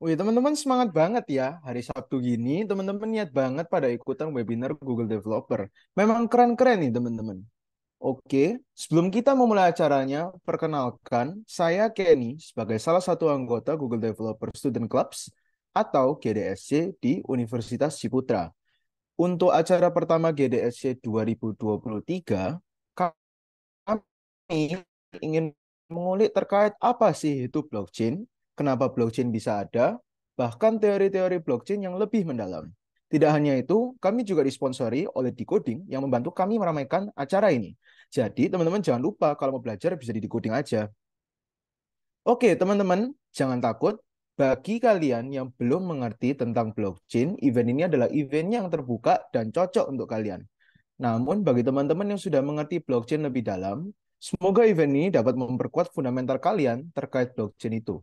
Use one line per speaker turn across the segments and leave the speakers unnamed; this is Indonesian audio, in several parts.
Wih, oh iya, teman-teman semangat banget ya. Hari Sabtu gini, teman-teman niat banget pada ikutan webinar Google Developer. Memang keren-keren nih, teman-teman. Oke, sebelum kita memulai acaranya, perkenalkan, saya Kenny sebagai salah satu anggota Google Developer Student Clubs atau GDSC di Universitas Ciputra. Untuk acara pertama GDSC 2023, kami ingin mengulik terkait apa sih itu blockchain kenapa blockchain bisa ada, bahkan teori-teori blockchain yang lebih mendalam. Tidak hanya itu, kami juga disponsori oleh Decoding yang membantu kami meramaikan acara ini. Jadi, teman-teman jangan lupa kalau mau belajar bisa di Decoding aja. Oke, teman-teman, jangan takut. Bagi kalian yang belum mengerti tentang blockchain, event ini adalah event yang terbuka dan cocok untuk kalian. Namun, bagi teman-teman yang sudah mengerti blockchain lebih dalam, semoga event ini dapat memperkuat fundamental kalian terkait blockchain itu.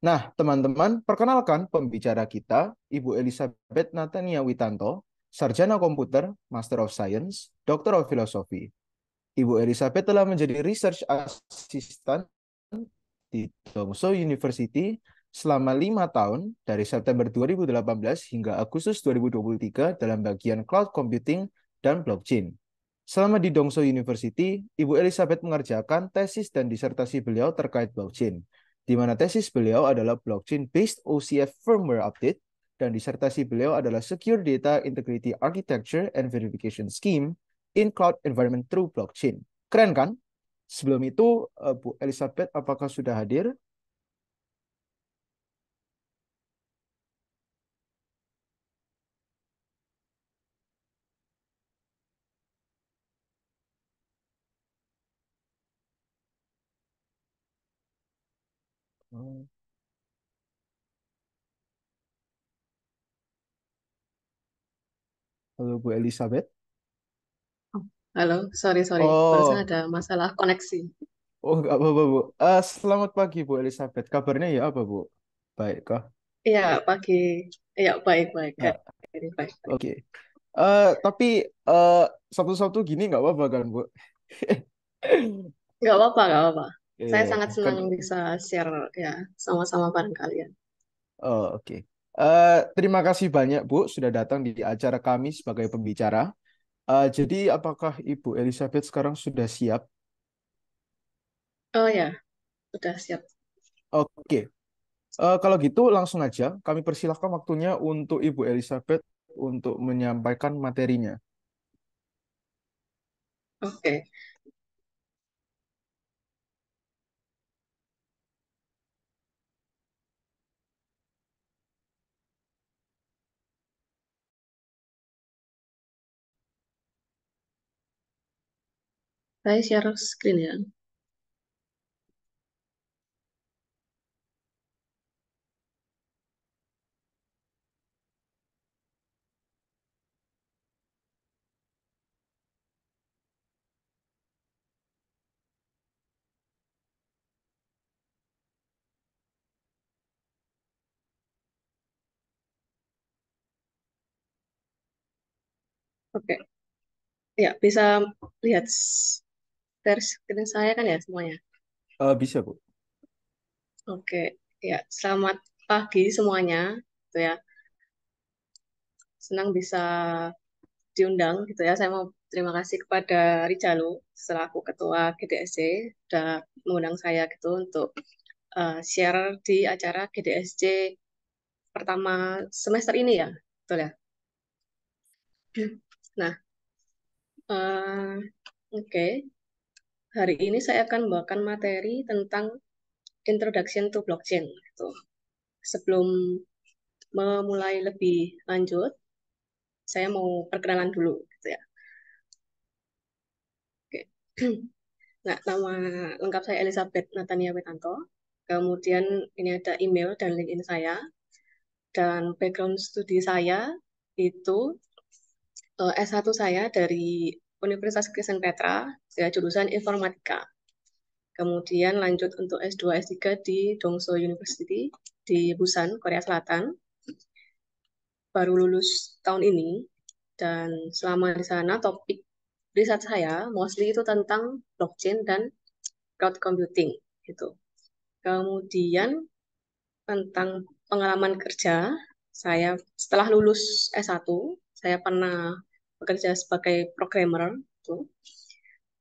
Nah, teman-teman, perkenalkan pembicara kita, Ibu Elizabeth Natania Witanto, Sarjana Komputer, Master of Science, Doktor of Philosophy. Ibu Elizabeth telah menjadi Research Assistant di Tomso University selama lima tahun dari September 2018 hingga Agustus 2023 dalam bagian Cloud Computing dan Blockchain. Selama di Dongso University, Ibu Elizabeth mengerjakan tesis dan disertasi beliau terkait blockchain – di mana tesis beliau adalah Blockchain-Based OCF Firmware Update dan disertasi beliau adalah Secure Data Integrity Architecture and Verification Scheme in Cloud Environment through Blockchain. Keren kan? Sebelum itu, eh, Bu Elizabeth apakah sudah hadir? Bu Elizabeth?
Oh, halo, sorry, sorry. Oh. Barusan ada masalah koneksi.
Oh, nggak apa-apa, Bu. Uh, selamat pagi, Bu Elizabeth. Kabarnya ya apa, Bu? Baik, kah?
Iya, pagi. Iya, baik-baik. Ya. Baik, baik.
Oke. Okay. Uh, eh, tapi uh, eh, satu satu gini nggak apa-apa kan, Bu?
Nggak apa-apa, nggak apa-apa. Iya, Saya iya. sangat kan senang kan... bisa share ya sama-sama bareng kalian.
Oh, oke. Okay. Uh, terima kasih banyak Bu sudah datang di acara kami sebagai pembicara. Uh, jadi apakah Ibu Elizabeth sekarang sudah siap?
Oh ya, sudah siap.
Oke. Okay. Uh, eh, kalau gitu langsung aja kami persilahkan waktunya untuk Ibu Elizabeth untuk menyampaikan materinya.
Oke,
Saya share screen ya. Oke. Okay. Ya, bisa lihat share screen saya kan ya semuanya? Uh, bisa, Bu. Oke, ya selamat pagi semuanya, gitu ya. Senang bisa diundang, gitu ya. Saya mau terima kasih kepada Rijalu selaku Ketua GDSC sudah mengundang saya gitu untuk uh, share di acara GDSC pertama semester ini ya, betul ya. Nah, uh, oke. Okay hari ini saya akan membawakan materi tentang Introduction to Blockchain. Gitu. Sebelum memulai lebih lanjut, saya mau perkenalan dulu. Gitu ya. Nah, nama lengkap saya Elizabeth Natania Wetanto. Kemudian ini ada email dan LinkedIn saya. Dan background studi saya itu eh, S1 saya dari Universitas Kristen Petra, saya jurusan Informatika. Kemudian lanjut untuk S2, S3 di Dongso University di Busan, Korea Selatan. Baru lulus tahun ini, dan selama di sana topik riset saya mostly itu tentang blockchain dan cloud computing gitu. Kemudian tentang pengalaman kerja, saya setelah lulus S1, saya pernah bekerja sebagai programmer tuh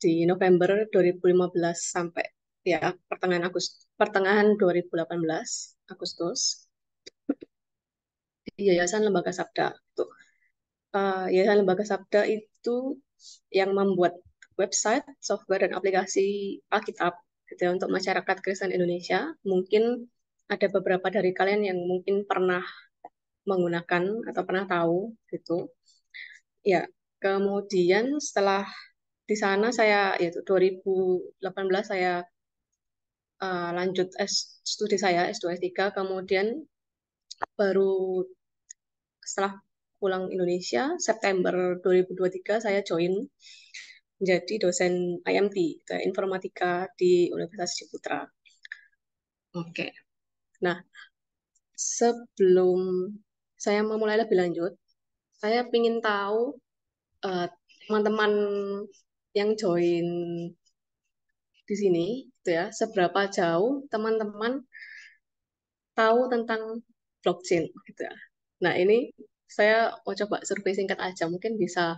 di November 2015 sampai ya pertengahan Agustus pertengahan 2018 Agustus di Yayasan Lembaga Sabda itu uh, Yayasan Lembaga Sabda itu yang membuat website, software dan aplikasi Alkitab gitu ya, untuk masyarakat Kristen Indonesia. Mungkin ada beberapa dari kalian yang mungkin pernah menggunakan atau pernah tahu gitu ya kemudian setelah di sana saya yaitu 2018 saya uh, lanjut S, studi saya S2 S3 kemudian baru setelah pulang Indonesia September 2023 saya join menjadi dosen IMT informatika di Universitas Ciputra. Oke. Okay. Nah, sebelum saya memulai lebih lanjut, saya ingin tahu eh, teman-teman uh, yang join di sini, gitu ya, seberapa jauh teman-teman tahu tentang blockchain, gitu ya. Nah ini saya mau coba survei singkat aja, mungkin bisa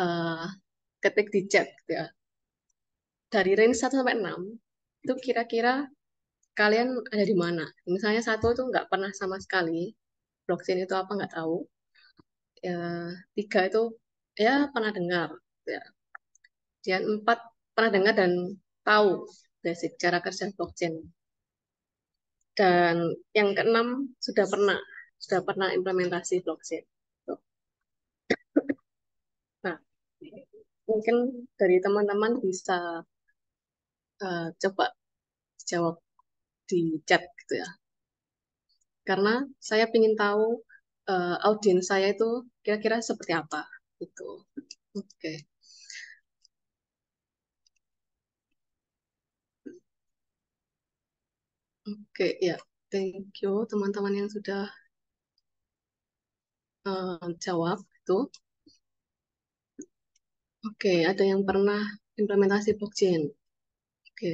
uh, ketik di chat, gitu ya. Dari range 1 sampai 6, itu kira-kira kalian ada di mana? Misalnya satu itu nggak pernah sama sekali, blockchain itu apa nggak tahu ya, tiga itu ya pernah dengar ya dan empat pernah dengar dan tahu basic cara kerja blockchain dan yang keenam sudah pernah sudah pernah implementasi blockchain nah mungkin dari teman-teman bisa uh, coba jawab di chat gitu ya karena saya ingin tahu uh, audiens saya itu kira-kira seperti apa gitu. Oke. Okay. Oke, okay, ya. Yeah. Thank you teman-teman yang sudah uh, jawab itu. Oke, okay, ada yang pernah implementasi blockchain. Oke. Okay.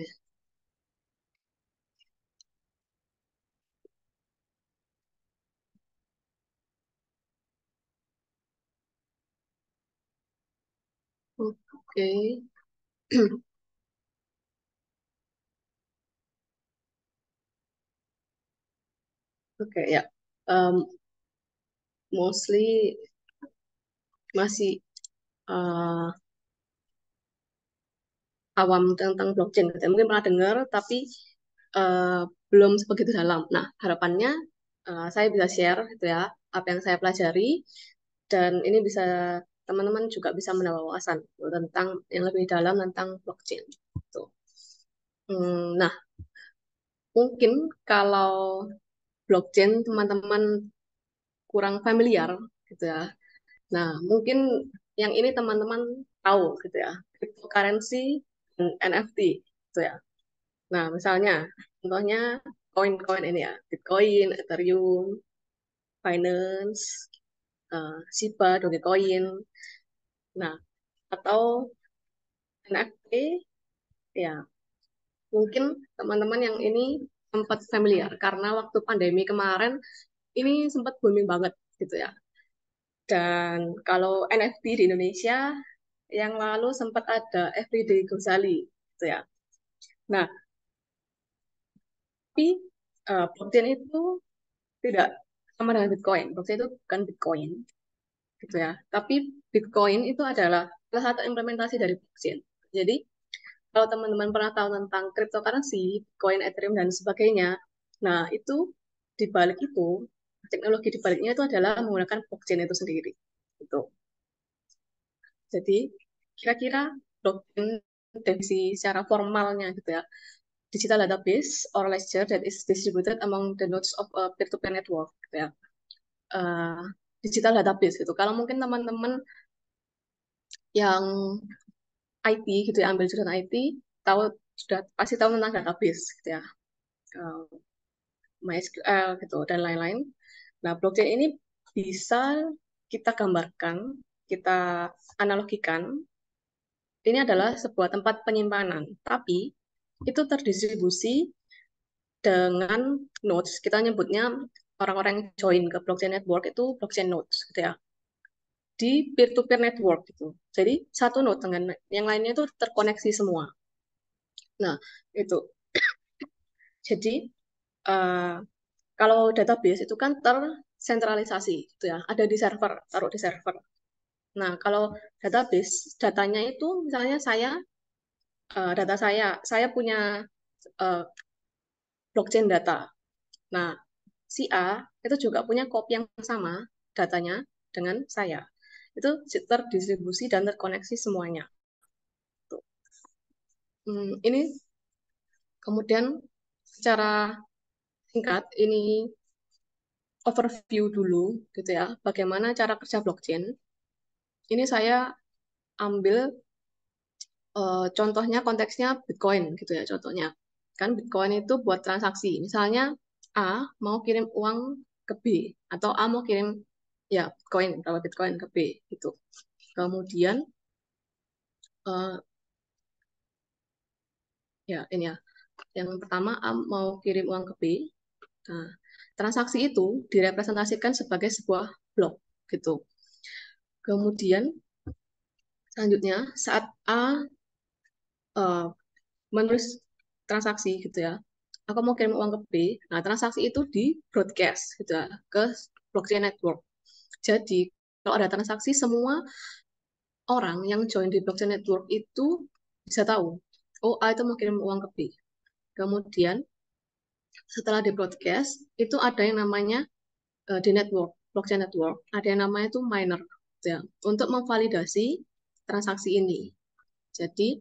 Oke
oke ya, um, mostly masih uh, awam tentang blockchain. Gitu ya. Mungkin pernah dengar, tapi uh, belum sebegitu dalam. Nah, harapannya uh, saya bisa share gitu ya apa yang saya pelajari dan ini bisa teman-teman juga bisa menambah wawasan tentang yang lebih dalam tentang blockchain. Tuh. Hmm, nah, mungkin kalau blockchain teman-teman kurang familiar gitu ya. Nah, mungkin yang ini teman-teman tahu gitu ya, cryptocurrency dan NFT gitu ya. Nah, misalnya contohnya koin-koin ini ya, Bitcoin, Ethereum, Finance uh, eh, Shiba, Dogecoin. Nah, atau NFT ya mungkin teman-teman yang ini sempat familiar karena waktu pandemi kemarin ini sempat booming banget gitu ya. Dan kalau NFT di Indonesia yang lalu sempat ada Everyday Gozali gitu ya. Nah, tapi uh, eh, blockchain itu tidak sama dengan Bitcoin. Blockchain itu bukan Bitcoin, gitu ya. Tapi Bitcoin itu adalah salah satu implementasi dari blockchain. Jadi kalau teman-teman pernah tahu tentang cryptocurrency, Bitcoin, Ethereum dan sebagainya, nah itu di balik itu teknologi di baliknya itu adalah menggunakan blockchain itu sendiri, gitu. Jadi kira-kira blockchain definisi secara formalnya gitu ya digital database or ledger that is distributed among the nodes of a uh, peer-to-peer -peer network gitu ya. Uh, digital database gitu. Kalau mungkin teman-teman yang IT gitu ya, ambil jurusan IT, tahu sudah pasti tahu tentang database gitu ya. Uh, MySQL uh, gitu dan lain-lain. Nah, blockchain ini bisa kita gambarkan, kita analogikan ini adalah sebuah tempat penyimpanan, tapi itu terdistribusi dengan nodes. Kita nyebutnya orang-orang yang join ke blockchain network itu blockchain nodes gitu ya. Di peer-to-peer -peer network gitu. Jadi satu node dengan yang lainnya itu terkoneksi semua. Nah, itu. Jadi uh, kalau database itu kan tersentralisasi gitu ya, ada di server, taruh di server. Nah, kalau database datanya itu misalnya saya Eh, data saya, saya punya uh, blockchain data. Nah, si A itu juga punya kopi yang sama datanya dengan saya. Itu terdistribusi dan terkoneksi semuanya. Tuh. Hmm, ini kemudian secara singkat ini overview dulu gitu ya, bagaimana cara kerja blockchain. Ini saya ambil uh, contohnya konteksnya Bitcoin gitu ya contohnya. Kan Bitcoin itu buat transaksi. Misalnya A mau kirim uang ke B atau A mau kirim ya Bitcoin berapa Bitcoin ke B gitu. Kemudian uh, ya ini ya. Yang pertama A mau kirim uang ke B. Nah, transaksi itu direpresentasikan sebagai sebuah blok gitu. Kemudian selanjutnya saat A Eh, menulis transaksi gitu ya aku mau kirim uang ke B nah transaksi itu di broadcast gitu ya ke blockchain network jadi kalau ada transaksi semua orang yang join di blockchain network itu bisa tahu oh A itu mau kirim uang ke B kemudian setelah di broadcast itu ada yang namanya uh, di network blockchain network ada yang namanya itu miner gitu ya, untuk memvalidasi transaksi ini. Jadi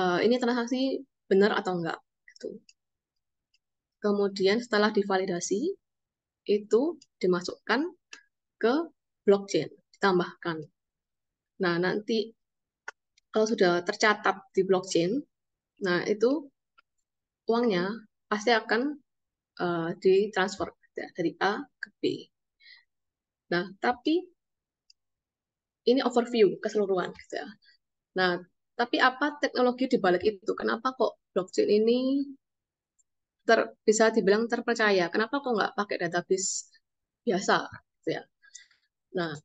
uh, ini transaksi benar atau enggak gitu. Kemudian setelah divalidasi itu dimasukkan ke blockchain, ditambahkan. Nah, nanti kalau sudah tercatat di blockchain, nah itu uangnya pasti akan uh, ditransfer ya, dari A ke B. Nah, tapi ini overview keseluruhan gitu ya. Nah, tapi apa teknologi di balik itu? Kenapa kok blockchain ini ter, bisa dibilang terpercaya? Kenapa kok nggak pakai database biasa? Gitu ya. Nah,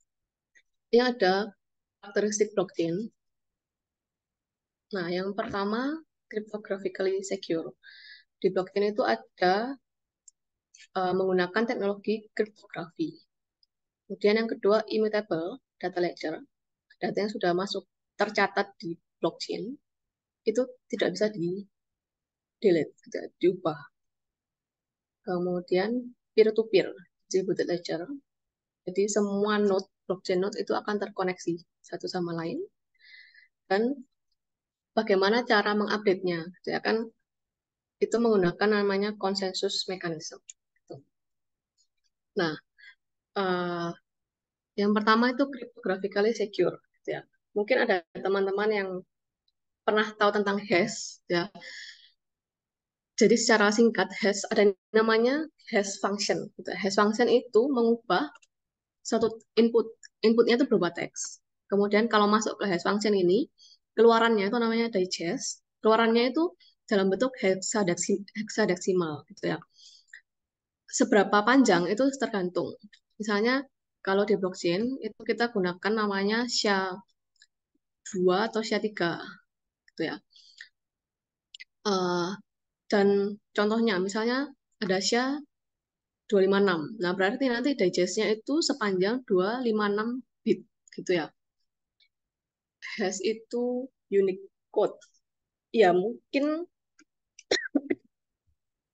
ini ada karakteristik blockchain. Nah, yang pertama, cryptographically secure. Di blockchain itu ada uh, menggunakan teknologi kriptografi. Kemudian yang kedua, immutable data ledger. Data yang sudah masuk tercatat di blockchain itu tidak bisa di delete, tidak diubah. Kemudian peer to peer distributed ledger. Jadi semua node blockchain node itu akan terkoneksi satu sama lain. Dan bagaimana cara mengupdate-nya? Jadi akan itu menggunakan namanya konsensus mechanism. Nah, uh, yang pertama itu cryptographically secure. Gitu ya mungkin ada teman-teman yang pernah tahu tentang hash ya. Jadi secara singkat hash ada namanya hash function. Gitu. Hash function itu mengubah satu input inputnya itu berupa teks. Kemudian kalau masuk ke hash function ini keluarannya itu namanya digest. Keluarannya itu dalam bentuk heksadesimal gitu ya. Seberapa panjang itu tergantung. Misalnya kalau di blockchain itu kita gunakan namanya SHA 2 atau sia 3 gitu ya. Uh, dan contohnya misalnya ada sia 256. Nah, berarti nanti digestnya itu sepanjang 256 bit gitu ya. Hash itu unique code Ya, mungkin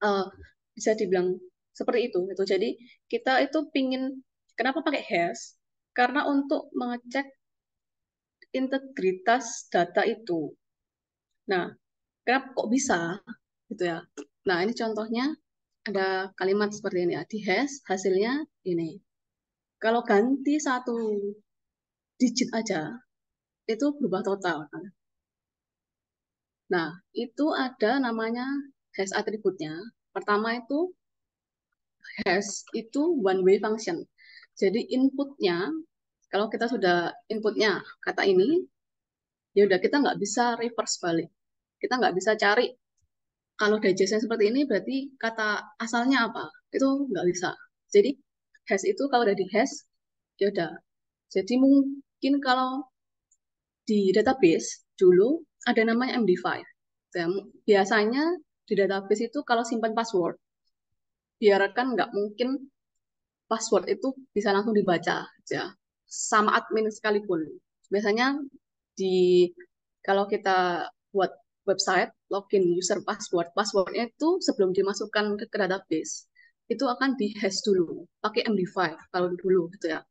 uh, bisa dibilang seperti itu gitu. Jadi, kita itu pingin kenapa pakai hash? Karena untuk mengecek integritas data itu. Nah, kenapa kok bisa gitu ya? Nah, ini contohnya ada kalimat seperti ini ya. Di hash hasilnya ini. Kalau ganti satu digit aja, itu berubah total. Nah, itu ada namanya hash atributnya. Pertama itu hash itu one way function. Jadi inputnya kalau kita sudah inputnya kata ini, ya udah kita nggak bisa reverse balik. Kita nggak bisa cari kalau digestnya seperti ini berarti kata asalnya apa? Itu nggak bisa. Jadi hash itu kalau udah di hash, ya udah. Jadi mungkin kalau di database dulu ada namanya MD5. Dan biasanya di database itu kalau simpan password, biarkan nggak mungkin password itu bisa langsung dibaca. Ya sama admin sekalipun. Biasanya di kalau kita buat website, login user password, passwordnya itu sebelum dimasukkan ke, ke database itu akan di hash dulu pakai MD5 kalau dulu gitu ya.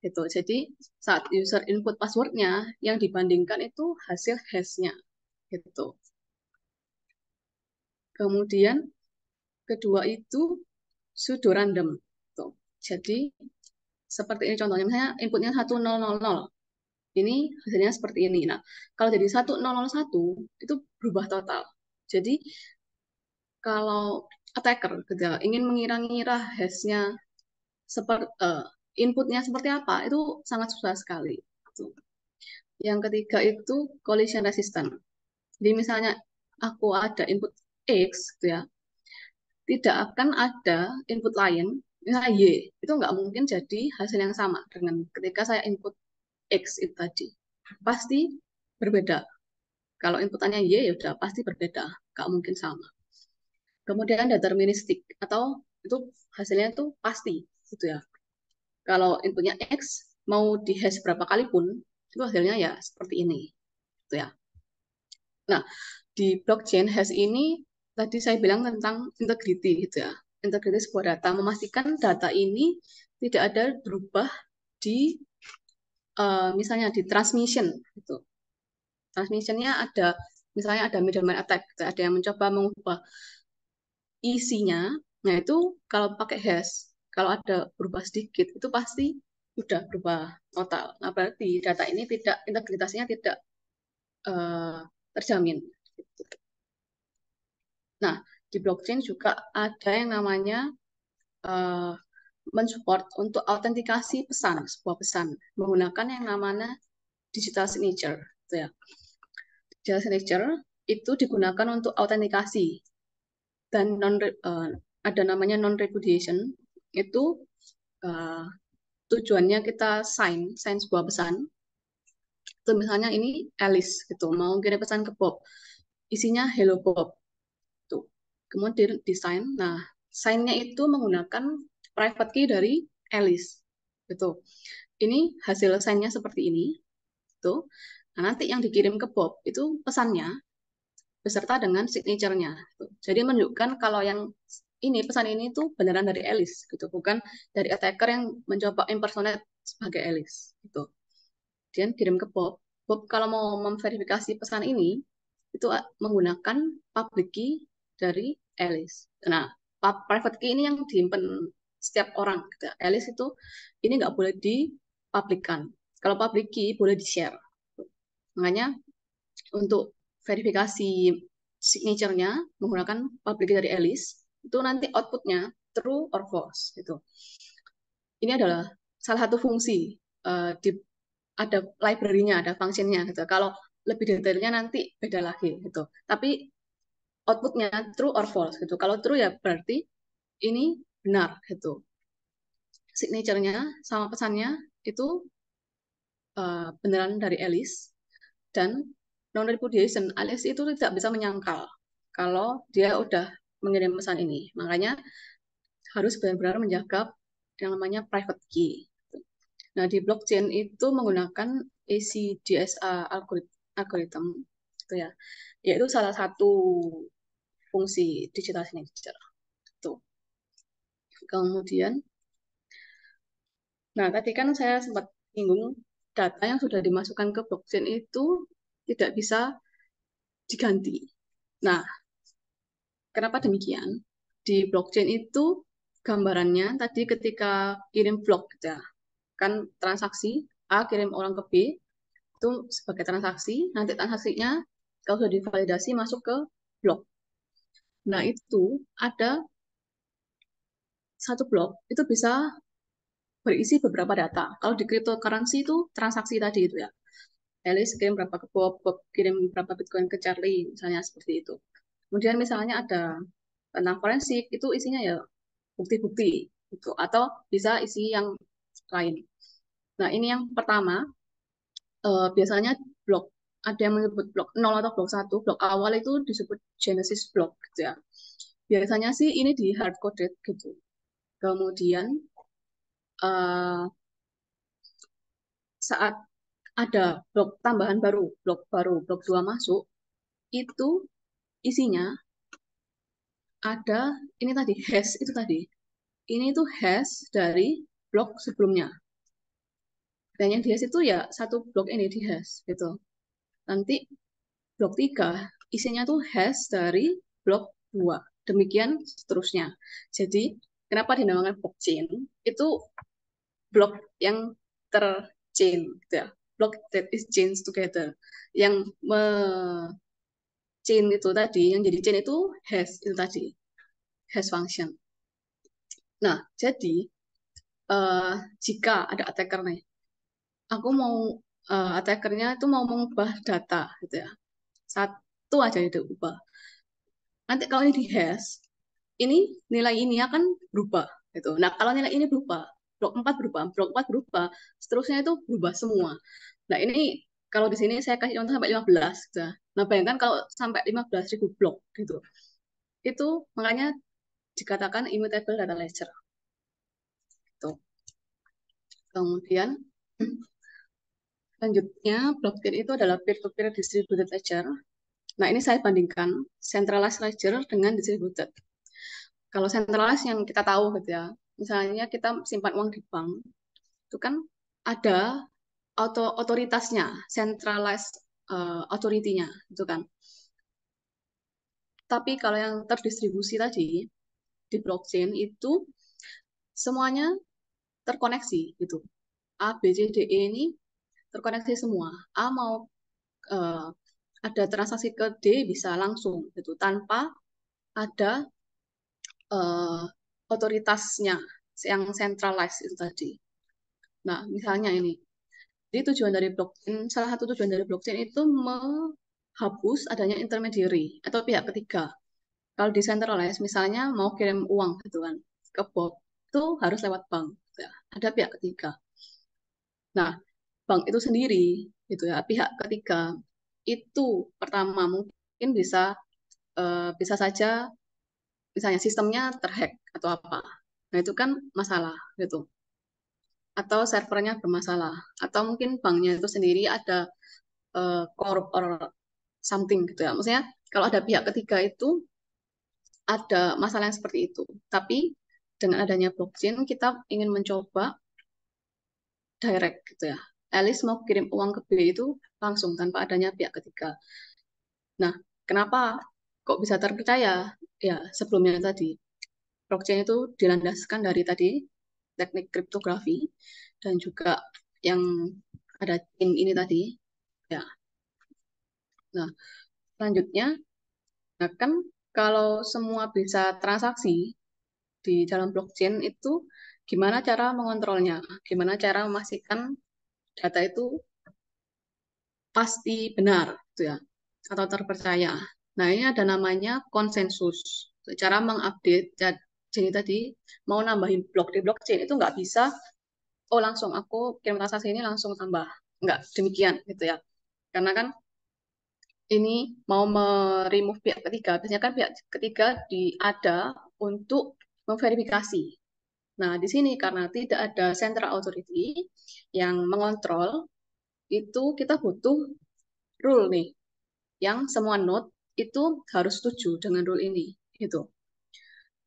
Gitu. Jadi saat user input passwordnya yang dibandingkan itu hasil hashnya gitu. Kemudian kedua itu sudo random. gitu. Jadi seperti ini contohnya misalnya inputnya 1000 ini hasilnya seperti ini. Nah, kalau jadi 1001 itu berubah total. Jadi kalau attacker gitu, ingin mengira-ngira hashnya seperti uh, eh, inputnya seperti apa itu sangat susah sekali. Gitu. Yang ketiga itu collision resistant. Jadi misalnya aku ada input X gitu ya. Tidak akan ada input lain misalnya Y itu nggak mungkin jadi hasil yang sama dengan ketika saya input X itu tadi pasti berbeda kalau inputannya Y ya udah pasti berbeda nggak mungkin sama kemudian deterministik atau itu hasilnya itu pasti gitu ya kalau inputnya X mau di hash berapa kali pun itu hasilnya ya seperti ini gitu ya nah di blockchain hash ini tadi saya bilang tentang integrity gitu ya integritas sebuah data, memastikan data ini tidak ada berubah di uh, misalnya di transmission gitu. Transmissionnya ada misalnya ada middleman attack, gitu. ada yang mencoba mengubah isinya. Nah itu kalau pakai hash, kalau ada berubah sedikit itu pasti sudah berubah total. Nah berarti data ini tidak integritasnya tidak uh, terjamin. Gitu. Nah di blockchain juga ada yang namanya uh, mensupport untuk autentikasi pesan sebuah pesan menggunakan yang namanya digital signature gitu ya. digital signature itu digunakan untuk autentikasi dan non uh, ada namanya non repudiation itu uh, tujuannya kita sign sign sebuah pesan itu misalnya ini Alice gitu mau kirim pesan ke Bob isinya hello Bob kemudian desain. Nah, sign-nya itu menggunakan private key dari Alice. Gitu. Ini hasil sign-nya seperti ini. Gitu. Nah, nanti yang dikirim ke Bob itu pesannya beserta dengan signature-nya. Gitu. Jadi menunjukkan kalau yang ini pesan ini tuh beneran dari Alice gitu, bukan dari attacker yang mencoba impersonate sebagai Alice gitu. Kemudian kirim ke Bob. Bob kalau mau memverifikasi pesan ini itu ah, menggunakan public key dari Alice. Nah, private key ini yang diimpen setiap orang. Gitu. Alice itu ini nggak boleh dipublikan. Kalau public key boleh di-share. Makanya untuk verifikasi signaturenya menggunakan public key dari Alice, itu nanti outputnya true or false gitu. Ini adalah salah satu fungsi uh, di ada library-nya, ada fungsinya gitu. Kalau lebih detailnya nanti beda lagi gitu. Tapi outputnya true or false gitu. Kalau true ya berarti ini benar gitu. Signaturenya sama pesannya itu uh, beneran dari Alice dan non repudiation Alice itu tidak bisa menyangkal kalau dia udah mengirim pesan ini. Makanya harus benar-benar menjaga yang namanya private key. Nah, di blockchain itu menggunakan ACDSA algoritma gitu ya yaitu salah satu fungsi digital signature tuh kemudian nah tadi kan saya sempat singgung data yang sudah dimasukkan ke blockchain itu tidak bisa diganti nah kenapa demikian di blockchain itu gambarannya tadi ketika kirim blok gitu ya kan transaksi A kirim orang ke B itu sebagai transaksi nanti transaksinya kalau sudah divalidasi masuk ke blok. Nah, hmm. itu ada satu blok itu bisa berisi beberapa data. Kalau di cryptocurrency itu transaksi tadi itu ya. Alice kirim berapa ke Bob, Bob kirim berapa Bitcoin ke Charlie, misalnya seperti itu. Kemudian misalnya ada tentang forensik, itu isinya ya bukti-bukti gitu atau bisa isi yang lain. Nah, ini yang pertama, eh, biasanya blok ada yang menyebut blok 0 atau blok 1. Blok awal itu disebut genesis block gitu ya. Biasanya sih ini di hard coded gitu. Kemudian uh, saat ada blok tambahan baru, blok baru, blok 2 masuk, itu isinya ada ini tadi hash itu tadi. Ini itu hash dari blok sebelumnya. Dan yang di hash itu ya satu blok ini di hash gitu nanti blok 3 isinya tuh hash dari blok 2. Demikian seterusnya. Jadi, kenapa dinamakan blockchain? Itu blok yang terchain, gitu ya. Block that is chained together. Yang me chain itu tadi, yang jadi chain itu hash itu tadi. Hash function. Nah, jadi uh, jika ada attacker nih, aku mau uh, attackernya itu mau mengubah data gitu ya satu aja yang diubah nanti kalau ini di hash, ini nilai ini akan berubah gitu nah kalau nilai ini berubah blok 4 berubah blok 4 berubah seterusnya itu berubah semua nah ini kalau di sini saya kasih contoh sampai 15 gitu ya. nah bayangkan kalau sampai 15 ribu blok gitu itu makanya dikatakan immutable data ledger gitu. kemudian Selanjutnya, blockchain itu adalah peer-to-peer -peer distributed ledger. Nah, ini saya bandingkan centralized ledger dengan distributed. Kalau centralized yang kita tahu gitu ya, misalnya kita simpan uang di bank, itu kan ada auto otoritasnya, centralized uh, authority-nya, itu kan. Tapi kalau yang terdistribusi tadi di blockchain itu semuanya terkoneksi gitu. A, B, C, D, E ini terkoneksi semua. A mau uh, ada transaksi ke D bisa langsung gitu tanpa ada uh, otoritasnya yang centralized itu tadi. Nah, misalnya ini. Jadi tujuan dari blockchain, salah satu tujuan dari blockchain itu menghapus adanya intermediary atau pihak ketiga. Kalau decentralized misalnya mau kirim uang gitu kan ke Bob, itu harus lewat bank. Gitu ya. Ada pihak ketiga. Nah, bank itu sendiri gitu ya pihak ketiga itu pertama mungkin bisa eh, bisa saja misalnya sistemnya terhack atau apa nah itu kan masalah gitu atau servernya bermasalah atau mungkin banknya itu sendiri ada uh, or something gitu ya maksudnya kalau ada pihak ketiga itu ada masalah yang seperti itu tapi dengan adanya blockchain kita ingin mencoba direct gitu ya Alice mau kirim uang ke B itu langsung tanpa adanya pihak ketiga. Nah, kenapa kok bisa terpercaya? Ya, sebelumnya tadi, blockchain itu dilandaskan dari tadi teknik kriptografi dan juga yang ada chain ini tadi. Ya. Nah, selanjutnya, nah kan kalau semua bisa transaksi di dalam blockchain itu gimana cara mengontrolnya, gimana cara memastikan data itu pasti benar gitu ya atau terpercaya. Nah, ini ada namanya konsensus. Cara mengupdate jadi tadi mau nambahin blok di blockchain itu nggak bisa oh langsung aku kirim transaksi ini langsung tambah. Nggak demikian gitu ya. Karena kan ini mau remove pihak ketiga, biasanya kan pihak ketiga di ada untuk memverifikasi Nah, di sini karena tidak ada central authority yang mengontrol, itu kita butuh rule nih, yang semua node itu harus setuju dengan rule ini. Gitu.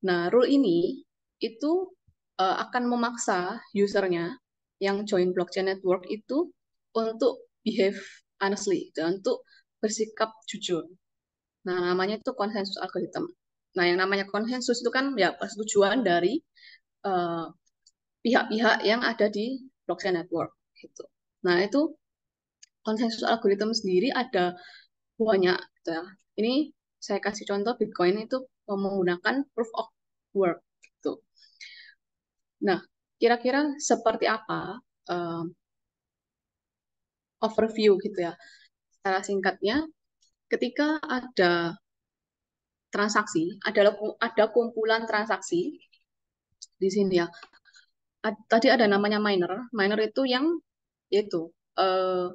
Nah, rule ini itu uh, akan memaksa usernya yang join blockchain network itu untuk behave honestly, dan untuk bersikap jujur. Nah, namanya itu konsensus algorithm Nah, yang namanya konsensus itu kan ya persetujuan dari Eh, pihak-pihak uh, yang ada di blockchain network gitu. Nah itu konsensus algoritma sendiri ada banyak. Gitu ya. Ini saya kasih contoh Bitcoin itu menggunakan proof of work gitu. Nah kira-kira seperti apa uh, overview gitu ya? Secara singkatnya, ketika ada transaksi, ada ada kumpulan transaksi di sini ya. tadi ada namanya miner. Miner itu yang yaitu eh,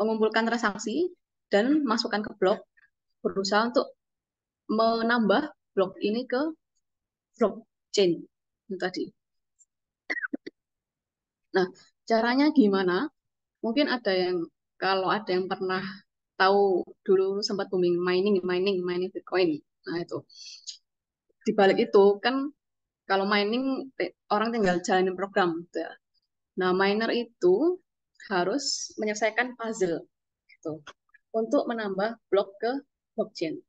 mengumpulkan transaksi dan masukkan ke blok, berusaha untuk menambah blok ini ke blockchain itu tadi. Nah, caranya gimana? Mungkin ada yang kalau ada yang pernah tahu dulu sempat booming mining, mining, mining Bitcoin. Nah, itu. Di balik itu kan kalau mining eh, orang tinggal jalanin program gitu ya. Nah, miner itu harus menyelesaikan puzzle gitu untuk menambah blok ke blockchain.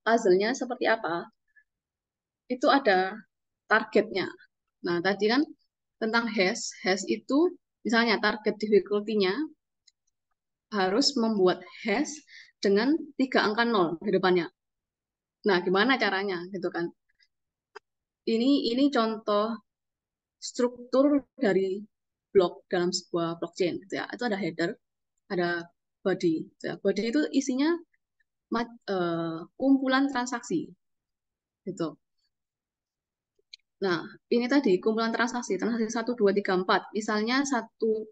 Puzzle-nya seperti apa? Itu ada targetnya. Nah, tadi kan tentang hash. Hash itu misalnya target difficulty-nya harus membuat hash dengan tiga angka nol di depannya. Nah, gimana caranya gitu kan? ini ini contoh struktur dari blok dalam sebuah blockchain gitu ya. Itu ada header, ada body. Gitu ya. Body itu isinya uh, kumpulan transaksi. Gitu. Nah, ini tadi kumpulan transaksi, transaksi satu dua tiga empat. Misalnya satu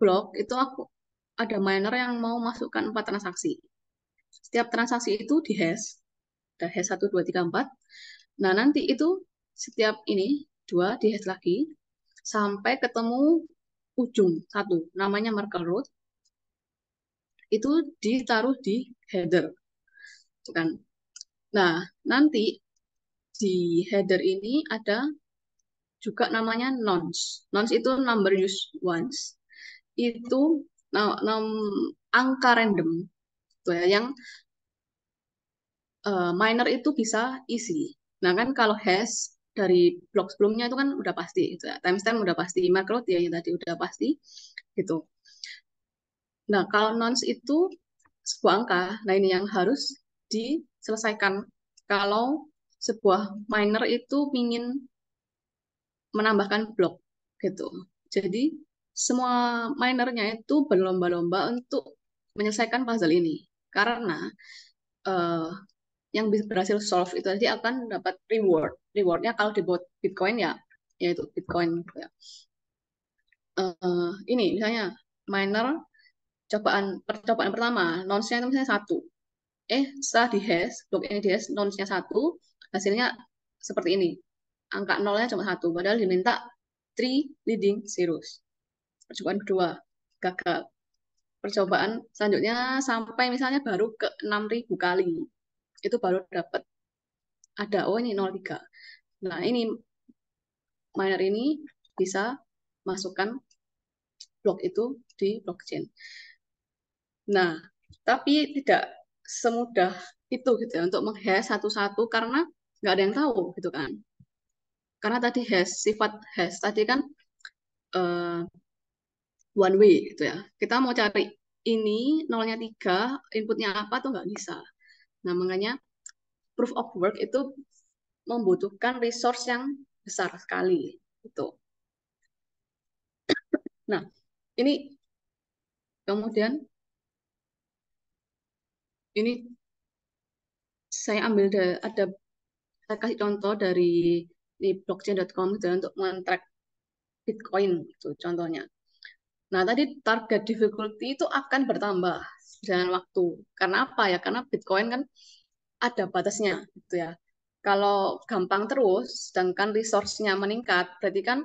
blok itu aku ada miner yang mau masukkan empat transaksi. Setiap transaksi itu di hash. Ada hash satu dua tiga empat. Nah, nanti itu setiap ini, dua di head lagi, sampai ketemu ujung satu, namanya marker root, itu ditaruh di header. Gitu kan. Nah, nanti di header ini ada juga namanya nonce. Nonce itu number use once. Itu nah, nom, angka random. Tuh gitu ya, yang uh, eh, miner itu bisa isi. Nah kan kalau hash dari blok sebelumnya itu kan udah pasti, gitu ya. timestamp udah pasti, macro ya yang tadi udah pasti, gitu. Nah kalau nonce itu sebuah angka, nah ini yang harus diselesaikan. Kalau sebuah miner itu ingin menambahkan blok gitu. Jadi semua minernya itu berlomba-lomba untuk menyelesaikan puzzle ini karena uh, yang berhasil solve itu nanti akan dapat reward. Rewardnya kalau dibuat Bitcoin ya, yaitu Bitcoin. Uh, ini misalnya miner cobaan percobaan pertama nonsnya itu misalnya satu. Eh setelah di hash blok ini di hash nonsnya satu, hasilnya seperti ini. Angka nolnya cuma satu, padahal diminta three leading zeros. Percobaan kedua gagal. Percobaan selanjutnya sampai misalnya baru ke 6000 kali itu baru dapat ada oh ini 03 nah ini miner ini bisa masukkan blok itu di blockchain nah tapi tidak semudah itu gitu ya, untuk menghash satu-satu karena nggak ada yang tahu gitu kan karena tadi hash sifat hash tadi kan uh, one way gitu ya kita mau cari ini nolnya tiga inputnya apa tuh nggak bisa Nah, makanya proof of work itu membutuhkan resource yang besar sekali itu. Nah, ini kemudian ini saya ambil ada saya kasih contoh dari di blockchain.com gitu ya untuk men-track Bitcoin itu contohnya. Nah, tadi target difficulty itu akan bertambah dengan waktu. Karena apa ya? Karena Bitcoin kan ada batasnya gitu ya. Kalau gampang terus, sedangkan resource-nya meningkat, berarti kan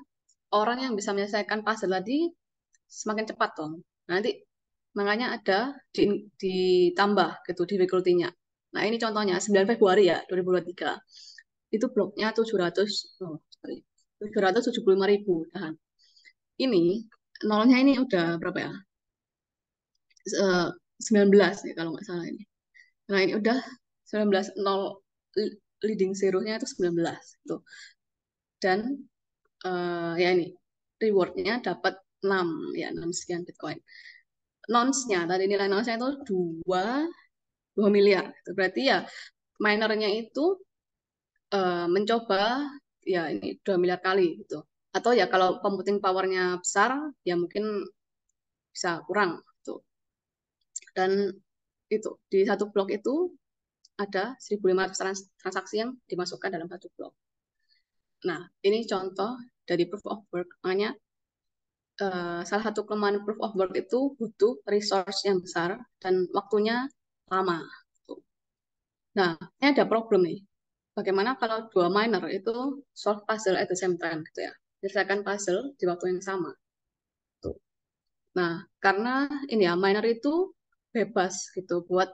orang yang bisa menyelesaikan puzzle tadi semakin cepat dong. Nah, nanti makanya ada di, ditambah gitu difficulty-nya. Nah, ini contohnya 9 Februari ya 2023. Itu bloknya 700 oh, sorry, 775 ribu. Nah, ini nolnya ini udah berapa ya? Eh, sembilan belas nih kalau nggak salah ini. Nah ini udah sembilan belas nol leading zero-nya itu 19 gitu. Dan uh, ya ini rewardnya dapat enam ya enam sekian Bitcoin. Nonsnya tadi nilai nonsnya itu dua dua miliar. Gitu. Berarti ya minernya itu uh, mencoba ya ini dua miliar kali gitu atau ya kalau computing powernya besar ya mungkin bisa kurang tuh gitu. dan itu di satu blok itu ada 1.500 transaksi yang dimasukkan dalam satu blok. Nah, ini contoh dari proof of work. Makanya uh, salah satu kelemahan proof of work itu butuh resource yang besar dan waktunya lama. Gitu. Nah, ini ada problem nih. Bagaimana kalau dua miner itu solve puzzle at the same time gitu ya menyelesaikan puzzle di waktu yang sama. Tuh. Nah, karena ini ya minor itu bebas gitu buat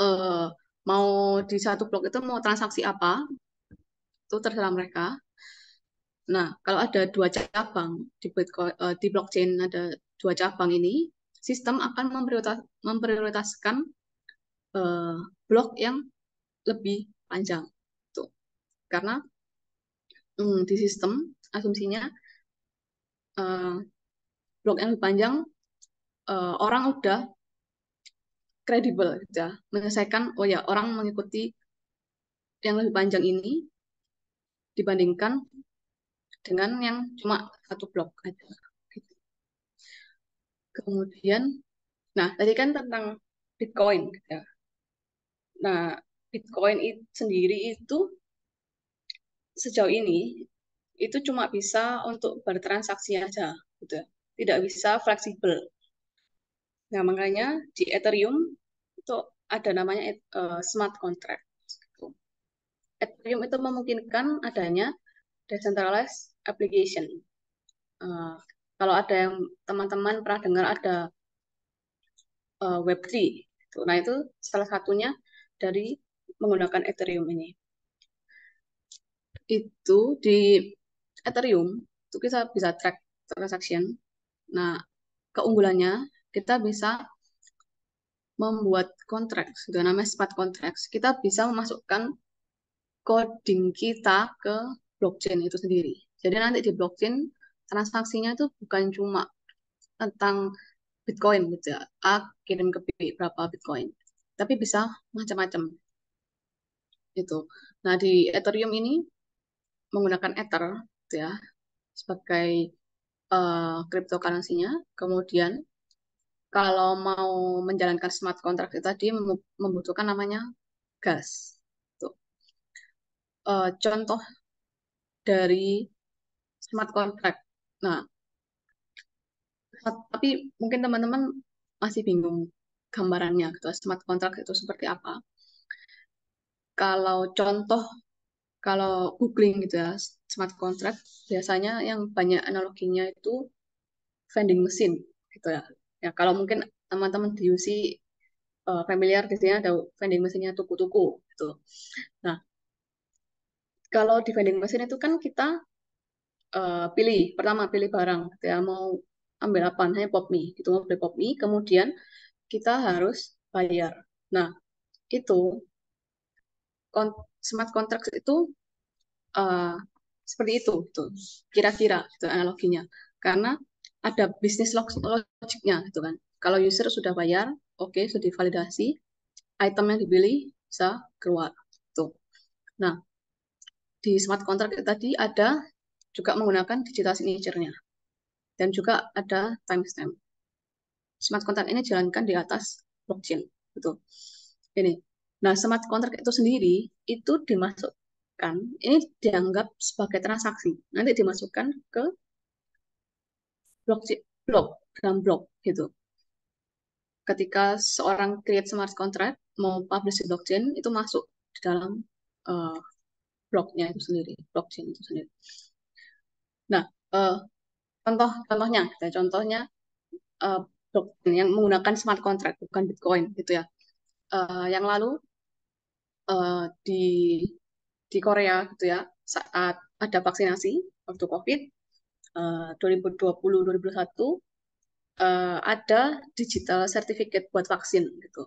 uh, mau di satu blok itu mau transaksi apa itu terserah mereka. Nah, kalau ada dua cabang di Bitcoin, uh, di blockchain ada dua cabang ini, sistem akan memprioritas, memprioritaskan uh, blok yang lebih panjang. Tuh. Karena mm, di sistem asumsinya uh, blog yang lebih panjang uh, eh, orang udah kredibel gitu ya menyelesaikan oh ya orang mengikuti yang lebih panjang ini dibandingkan dengan yang cuma satu blog aja gitu. kemudian nah tadi kan tentang bitcoin gitu ya nah bitcoin itu sendiri itu sejauh ini itu cuma bisa untuk bertransaksi aja, gitu. Tidak bisa fleksibel. Nah, makanya di Ethereum itu ada namanya eh, smart contract. Gitu. Ethereum itu memungkinkan adanya decentralized application. Uh, kalau ada yang teman-teman pernah dengar ada uh, eh, Web3, gitu. nah itu salah satunya dari menggunakan Ethereum ini. Itu di Ethereum itu kita bisa track transaction. Nah, keunggulannya kita bisa membuat kontrak, sudah gitu. namanya smart contract. Kita bisa memasukkan coding kita ke blockchain itu sendiri. Jadi nanti di blockchain transaksinya itu bukan cuma tentang Bitcoin gitu ya. A kirim ke B berapa Bitcoin. Tapi bisa macam-macam. Itu. Nah, di Ethereum ini menggunakan Ether ya sebagai uh, eh, cryptocurrency Kemudian kalau mau menjalankan smart contract itu tadi membutuhkan namanya gas. Tuh. Uh, contoh dari smart contract. Nah, tapi mungkin teman-teman masih bingung gambarannya gitu. Smart contract itu seperti apa? Kalau contoh kalau googling gitu ya smart contract biasanya yang banyak analoginya itu vending mesin gitu ya. Ya kalau mungkin teman-teman di UC uh, eh, familiar di sini ada vending mesinnya tuku-tuku gitu. Nah, kalau di vending mesin itu kan kita uh, pilih pertama pilih barang gitu ya mau ambil apa hanya pop mie gitu mau beli pop mie kemudian kita harus bayar nah itu smart contract itu uh, seperti itu gitu kira-kira itu analoginya karena ada bisnis log logiknya gitu kan kalau user sudah bayar oke okay, sudah divalidasi item yang dibeli bisa keluar tuh gitu. nah di smart contract tadi ada juga menggunakan digital signature-nya dan juga ada timestamp smart contract ini jalankan di atas blockchain gitu ini Nah, smart contract itu sendiri itu dimasukkan, ini dianggap sebagai transaksi. Nanti dimasukkan ke blok, blok, dalam blok gitu. Ketika seorang create smart contract mau publish di blockchain itu masuk di dalam uh, eh, bloknya itu sendiri, blockchain itu sendiri. Nah, uh, contoh contohnya, ya, contohnya uh, blockchain yang menggunakan smart contract bukan Bitcoin gitu ya. Uh, yang lalu uh, di di Korea gitu ya saat ada vaksinasi waktu COVID uh, 2020-2021 uh, ada digital certificate buat vaksin gitu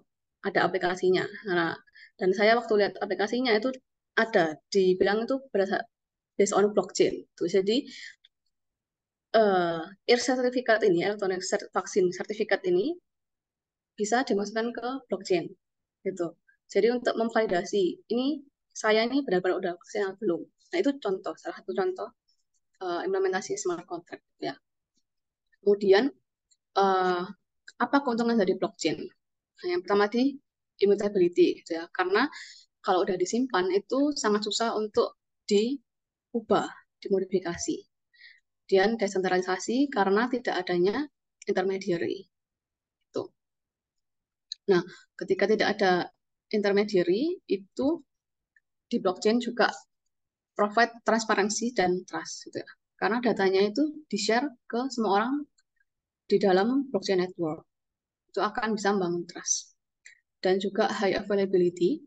ada aplikasinya nah dan saya waktu lihat aplikasinya itu ada dibilang itu berasa based on blockchain tuh gitu. jadi uh, eh, air sertifikat ini elektronik vaksin sertifikat ini bisa dimasukkan ke blockchain gitu jadi untuk memvalidasi, ini saya ini benar-benar udah vaksin atau belum. Nah, itu contoh, salah satu contoh uh, implementasi smart contract. ya. Kemudian, uh, apa keuntungan dari blockchain? Nah, yang pertama di immutability, gitu ya. Karena kalau udah disimpan, itu sangat susah untuk diubah, dimodifikasi. Kemudian desentralisasi karena tidak adanya intermediary. Gitu. Nah, ketika tidak ada intermediary itu di blockchain juga provide transparansi dan trust gitu ya. Karena datanya itu di-share ke semua orang di dalam blockchain network. Itu akan bisa membangun trust. Dan juga high availability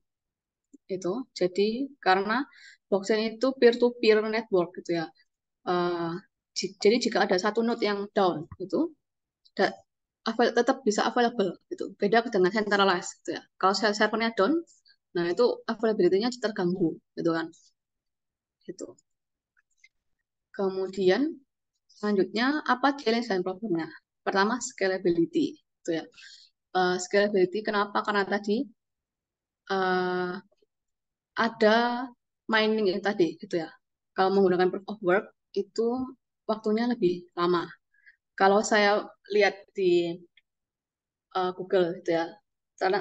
itu. Jadi karena blockchain itu peer to peer network gitu ya. Uh, jadi jika ada satu node yang down itu avail, tetap bisa available gitu. Beda dengan centralized gitu ya. Kalau saya servernya down, nah itu availability-nya terganggu gitu kan. Gitu. Kemudian selanjutnya apa challenge dan problemnya? Pertama scalability gitu ya. Uh, scalability kenapa? Karena tadi uh, ada mining yang tadi gitu ya. Kalau menggunakan proof of work itu waktunya lebih lama kalau saya lihat di uh, Google gitu ya, karena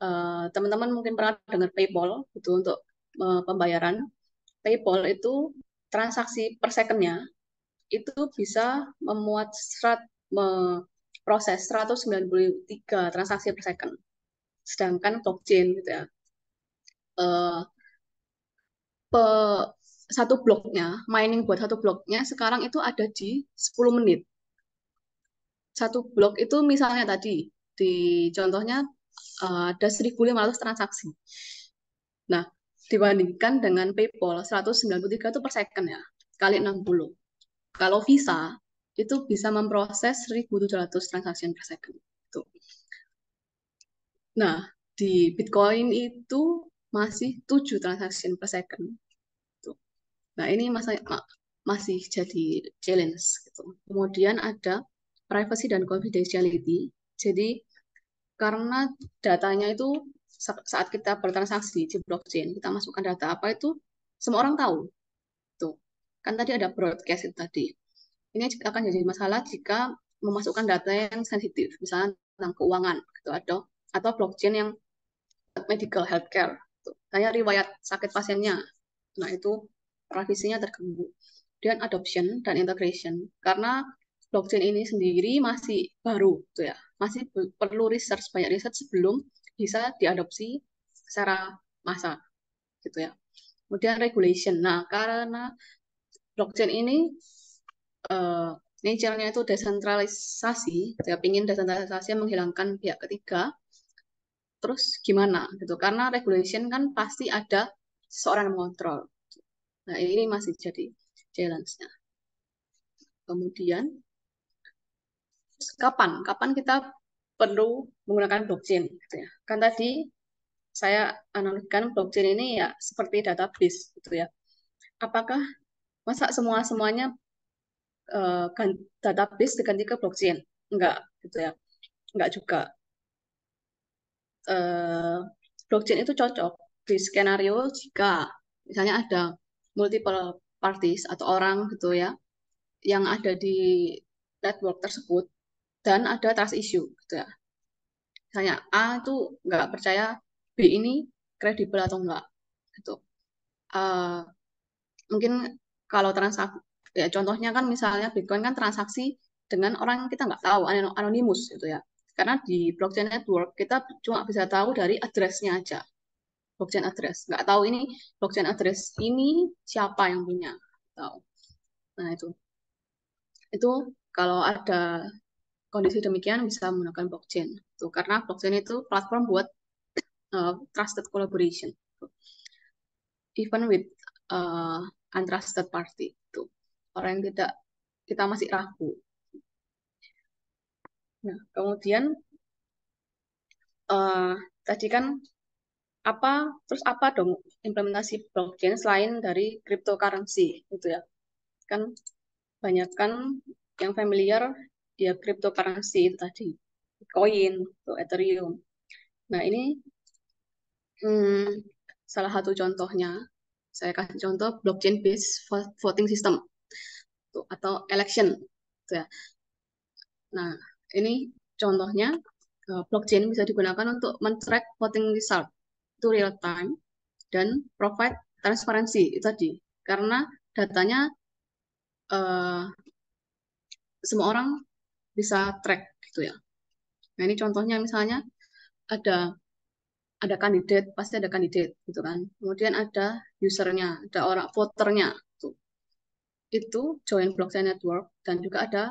eh, teman-teman uh, teman -teman mungkin pernah dengar PayPal itu untuk uh, pembayaran. PayPal itu transaksi per secondnya itu bisa memuat serat memproses 193 transaksi per second. Sedangkan blockchain gitu ya. Uh, satu bloknya, mining buat satu bloknya sekarang itu ada di 10 menit satu blok itu misalnya tadi di contohnya eh, ada 1.500 transaksi. Nah, dibandingkan dengan PayPal 193 itu per second ya, kali 60. Kalau Visa itu bisa memproses 1.700 transaksi per second. Tuh. Gitu. Nah, di Bitcoin itu masih 7 transaksi per second. Tuh. Gitu. Nah, ini masih masih jadi challenge gitu. Kemudian ada privacy dan confidentiality. Jadi karena datanya itu saat kita bertransaksi di blockchain, kita masukkan data apa itu semua orang tahu. Tuh. Kan tadi ada broadcast itu tadi. Ini akan jadi masalah jika memasukkan data yang sensitif, misalnya tentang keuangan gitu atau atau blockchain yang medical healthcare. Gitu. Kayak riwayat sakit pasiennya. Nah, itu revisinya terganggu. Dan adoption dan integration karena blockchain ini sendiri masih baru gitu ya masih perlu research banyak riset sebelum bisa diadopsi secara massa gitu ya kemudian regulation nah karena blockchain ini uh, nature-nya itu desentralisasi saya gitu ingin desentralisasi menghilangkan pihak ketiga terus gimana gitu karena regulation kan pasti ada seorang yang mengontrol nah ini masih jadi challenge-nya kemudian kapan? Kapan kita perlu menggunakan blockchain? Gitu ya. Kan tadi saya analogikan blockchain ini ya seperti database gitu ya. Apakah masa semua semuanya uh, eh, database diganti ke blockchain? Enggak gitu ya. Enggak juga. Uh, blockchain itu cocok di skenario jika misalnya ada multiple parties atau orang gitu ya yang ada di network tersebut dan ada trust issue gitu ya. Misalnya A itu nggak percaya B ini kredibel atau enggak gitu. Uh, mungkin kalau transaksi ya contohnya kan misalnya Bitcoin kan transaksi dengan orang yang kita nggak tahu anonimus gitu ya. Karena di blockchain network kita cuma bisa tahu dari addressnya aja. Blockchain address. Nggak tahu ini blockchain address ini siapa yang punya. Tahu. Nah itu. Itu kalau ada kondisi demikian bisa menggunakan blockchain. Tuh, gitu. karena blockchain itu platform buat uh, trusted collaboration. Tuh. Gitu. Even with uh, untrusted party. Tuh. Gitu. Orang yang tidak, kita masih ragu. Nah, kemudian uh, tadi kan apa terus apa dong implementasi blockchain selain dari cryptocurrency itu ya kan banyak kan yang familiar ya cryptocurrency itu tadi Bitcoin atau Ethereum nah ini hmm, salah satu contohnya saya kasih contoh blockchain based voting system tuh, atau election tuh ya nah ini contohnya eh, blockchain bisa digunakan untuk men-track voting result to real time dan provide transparansi itu tadi karena datanya uh, semua orang bisa track gitu ya. Nah ini contohnya misalnya ada ada kandidat, pasti ada kandidat gitu kan. Kemudian ada usernya, ada orang voternya. Tuh. Itu join blockchain network dan juga ada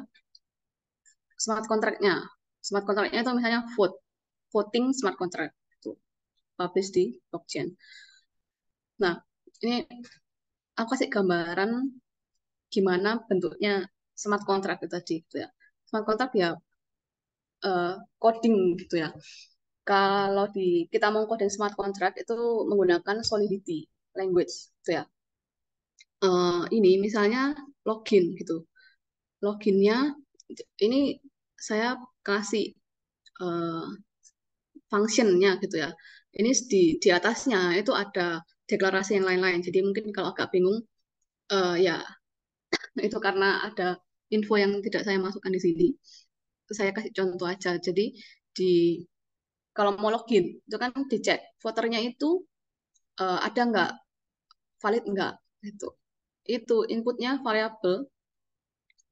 smart contractnya. Smart contractnya itu misalnya vote, voting smart contract. itu Publish di blockchain. Nah, ini aku kasih gambaran gimana bentuknya smart contract itu tadi gitu ya. Smart contract ya uh, coding gitu ya. Kalau di kita mau coding smart contract itu menggunakan Solidity language gitu ya. Uh, ini misalnya login gitu. Loginnya ini saya kasih uh, functionnya gitu ya. Ini di di atasnya itu ada deklarasi yang lain-lain. Jadi mungkin kalau agak bingung uh, ya itu karena ada info yang tidak saya masukkan di sini. Saya kasih contoh aja. Jadi di kalau mau login itu kan dicek voternya itu uh, ada nggak valid nggak itu itu inputnya variabel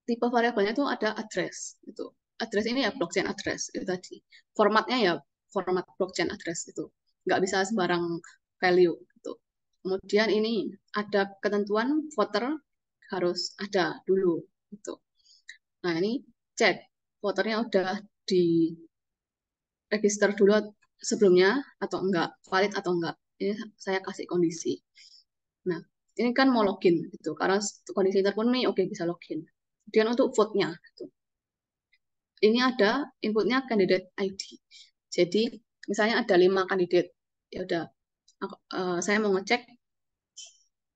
tipe variabelnya itu ada address itu address ini ya blockchain address itu tadi formatnya ya format blockchain address itu nggak bisa sembarang value itu. kemudian ini ada ketentuan voter harus ada dulu itu Nah, ini cek voternya udah di register dulu sebelumnya atau enggak, valid atau enggak. Ini saya kasih kondisi. Nah, ini kan mau login gitu karena kondisi terpenuhi oke okay, bisa login. Kemudian untuk vote-nya gitu. Ini ada inputnya kandidat ID. Jadi misalnya ada lima kandidat. Ya udah uh, saya mau ngecek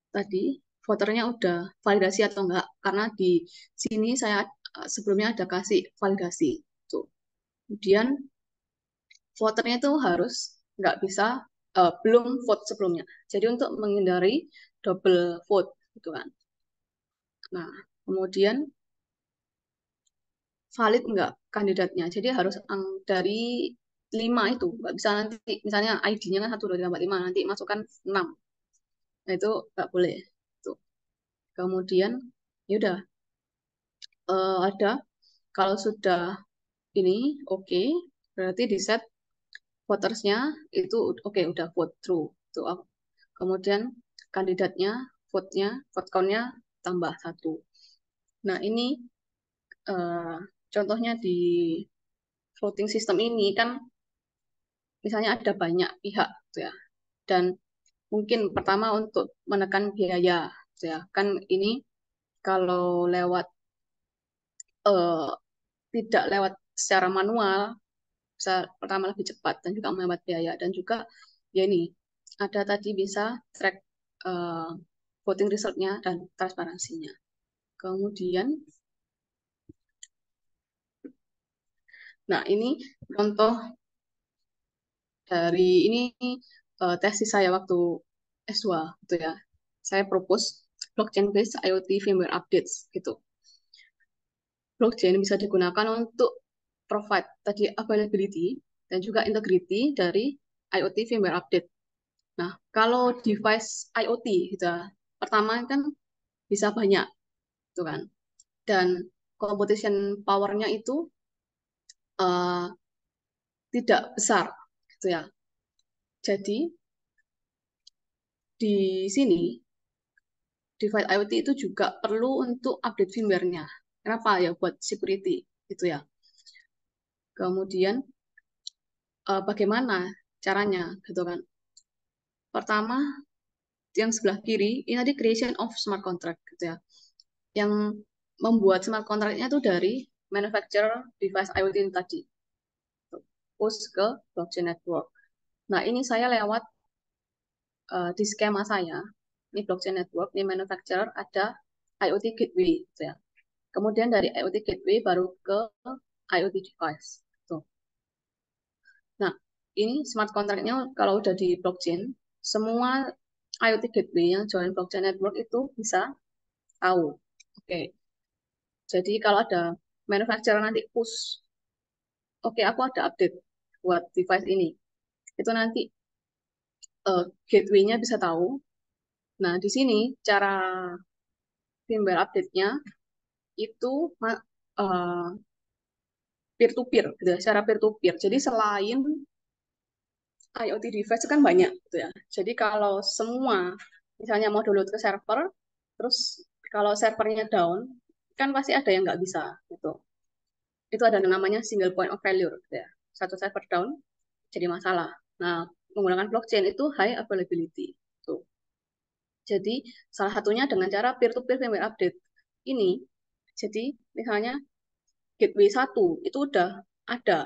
tadi voternya udah validasi atau enggak karena di sini saya Eh, sebelumnya ada kasih validasi tuh. Kemudian voternya itu harus nggak bisa uh, belum vote sebelumnya. Jadi untuk menghindari double vote gitu kan. Nah, kemudian valid nggak kandidatnya. Jadi harus ang dari lima itu nggak bisa nanti misalnya ID-nya kan satu dua tiga empat lima nanti masukkan enam nah, itu nggak boleh tuh kemudian yaudah uh, ada kalau sudah ini oke okay, berarti di set votersnya itu oke okay, udah vote through itu ah. kemudian kandidatnya vote-nya vote count-nya tambah satu nah ini uh, contohnya di voting system ini kan misalnya ada banyak pihak gitu ya dan mungkin pertama untuk menekan biaya gitu ya kan ini kalau lewat uh, tidak lewat secara manual bisa pertama lebih cepat dan juga menghemat biaya dan juga ya ini ada tadi bisa track uh, voting resultnya dan transparansinya. Kemudian, nah ini contoh dari ini uh, tesis saya waktu S2 gitu ya. Saya propose blockchain based IoT firmware updates gitu blockchain bisa digunakan untuk provide tadi availability dan juga integrity dari IoT firmware update. Nah, kalau device IoT gitu, ya, pertama kan bisa banyak, gitu kan. Dan competition powernya itu uh, tidak besar, gitu ya. Jadi di sini device IoT itu juga perlu untuk update firmware-nya. Kenapa ya buat security gitu ya. Kemudian uh, bagaimana caranya gitu kan. Pertama yang sebelah kiri ini tadi creation of smart contract gitu ya. Yang membuat smart contractnya itu dari manufacturer device IoT tadi. Push ke blockchain network. Nah ini saya lewat uh, di skema saya. Ini blockchain network, ini manufacturer ada IoT gateway gitu ya. Kemudian dari IoT Gateway baru ke IoT device. Tuh. Nah, ini smart contract-nya kalau udah di blockchain, semua IoT Gateway yang join blockchain network itu bisa tahu. Oke. Okay. Jadi kalau ada manufacturer nanti push, oke okay, aku ada update buat device ini. Itu nanti uh, gateway-nya bisa tahu. Nah, di sini cara firmware update-nya itu uh, eh, peer to peer gitu ya, secara peer to peer. Jadi selain IoT device kan banyak gitu ya. Jadi kalau semua misalnya mau download ke server, terus kalau servernya down, kan pasti ada yang nggak bisa gitu. Itu ada namanya single point of failure gitu ya. Satu server down jadi masalah. Nah, menggunakan blockchain itu high availability. Tuh. Jadi salah satunya dengan cara peer to peer firmware update. Ini jadi misalnya gateway 1 itu udah ada,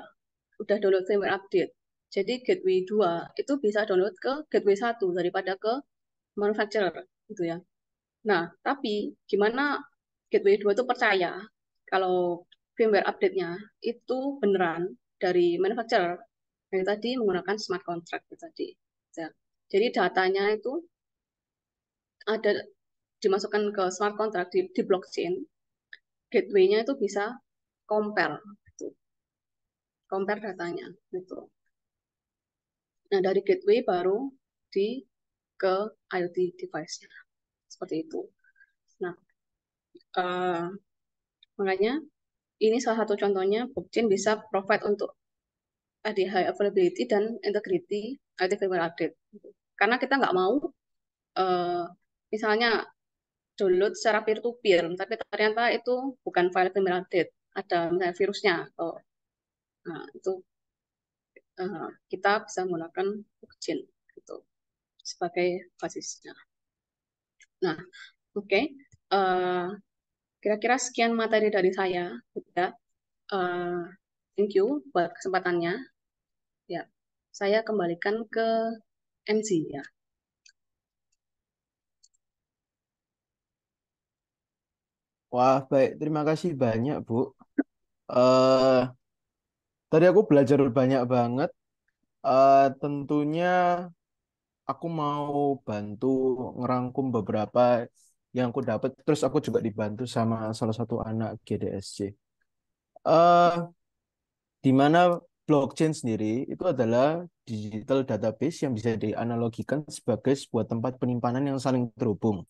udah download firmware update. Jadi gateway 2 itu bisa download ke gateway 1 daripada ke manufacturer gitu ya. Nah, tapi gimana gateway 2 itu percaya kalau firmware update-nya itu beneran dari manufacturer yang tadi menggunakan smart contract itu tadi. Gitu ya. Jadi datanya itu ada dimasukkan ke smart contract di, di blockchain gateway-nya itu bisa compare gitu. compare datanya gitu nah dari gateway baru di ke IoT device-nya seperti itu nah uh, makanya ini salah satu contohnya blockchain bisa provide untuk tadi high availability dan integrity IoT firmware update karena kita nggak mau eh, misalnya download secara peer-to-peer, tapi ternyata itu bukan file criminal date, ada misalnya virusnya atau nah, itu uh, kita bisa menggunakan blockchain itu sebagai basisnya. Nah, oke, okay. uh, eh, kira-kira sekian materi dari saya, ya. Uh, thank you buat kesempatannya. Ya, saya kembalikan ke MC ya.
Wah, baik. Terima kasih banyak, Bu. Uh, tadi aku belajar banyak banget. Uh, tentunya aku mau bantu ngerangkum beberapa yang aku dapat. Terus aku juga dibantu sama salah satu anak GDSC. Uh, eh, di mana blockchain sendiri itu adalah digital database yang bisa dianalogikan sebagai sebuah tempat penyimpanan yang saling terhubung.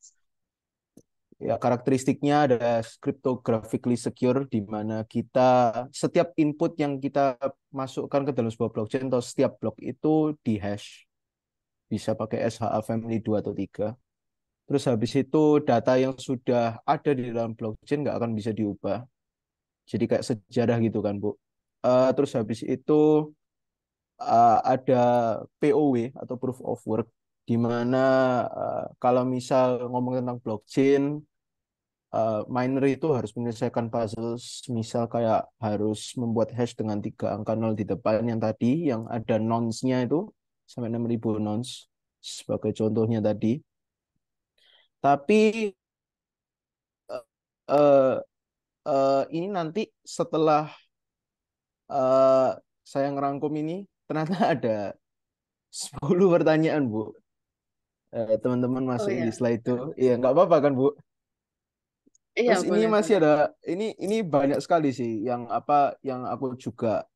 Ya, karakteristiknya ada cryptographically secure di mana kita setiap input yang kita masukkan ke dalam sebuah blockchain atau setiap blok itu di hash. Bisa pakai SHA family 2 atau 3. Terus habis itu data yang sudah ada di dalam blockchain nggak akan bisa diubah. Jadi kayak sejarah gitu kan, Bu. Uh, terus habis itu uh, ada POW atau proof of work dimana uh, eh, kalau misal ngomong tentang blockchain uh, eh, miner itu harus menyelesaikan puzzle misal kayak harus membuat hash dengan tiga angka nol di depan yang tadi yang ada nonce-nya itu sampai enam 6000 nonce sebagai contohnya tadi tapi uh, uh, ini nanti setelah uh, saya ngerangkum ini ternyata ada 10 pertanyaan Bu Eh, teman-teman masuk oh, iya. di slide itu iya nggak apa-apa kan bu iya, terus boleh, ini masih boleh. ada ini ini banyak sekali sih yang apa yang aku juga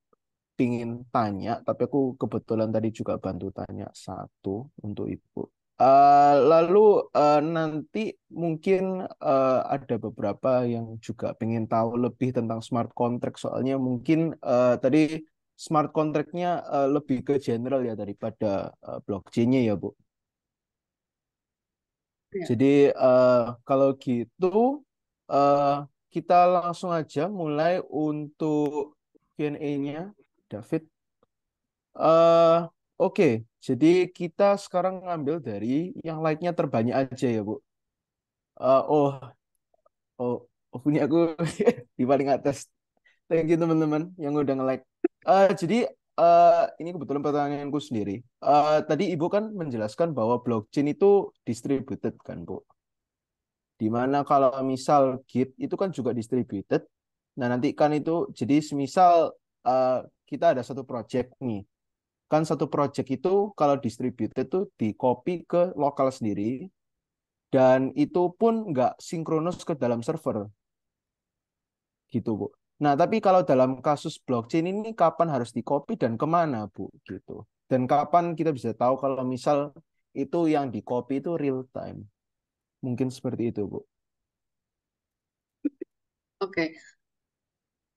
ingin tanya tapi aku kebetulan tadi juga bantu tanya satu untuk ibu Uh, lalu uh, nanti mungkin uh, ada beberapa yang juga ingin tahu lebih tentang smart contract soalnya mungkin uh, tadi smart contractnya uh, lebih ke general ya daripada uh, blockchainnya ya bu. Iya. Jadi uh, kalau gitu uh, kita langsung aja mulai untuk Q&A-nya, David. Uh, Oke, okay. jadi kita sekarang ngambil dari yang like-nya terbanyak aja ya, Bu. Uh, oh, oh, oh punya aku di paling atas. Thank you teman-teman yang udah nge-like. Uh, jadi Uh, ini kebetulan pertanyaanku sendiri. Uh, tadi Ibu kan menjelaskan bahwa blockchain itu distributed kan, Bu? Dimana kalau misal Git itu kan juga distributed. Nah, nanti kan itu jadi semisal uh, kita ada satu project nih. Kan satu project itu kalau distributed itu di copy ke lokal sendiri dan itu pun nggak sinkronus ke dalam server gitu bu. Nah, tapi kalau dalam kasus blockchain ini kapan harus dikopi dan kemana, Bu? Gitu. Dan kapan kita bisa tahu kalau misal itu yang dikopi itu real time? Mungkin seperti itu, Bu.
Oke.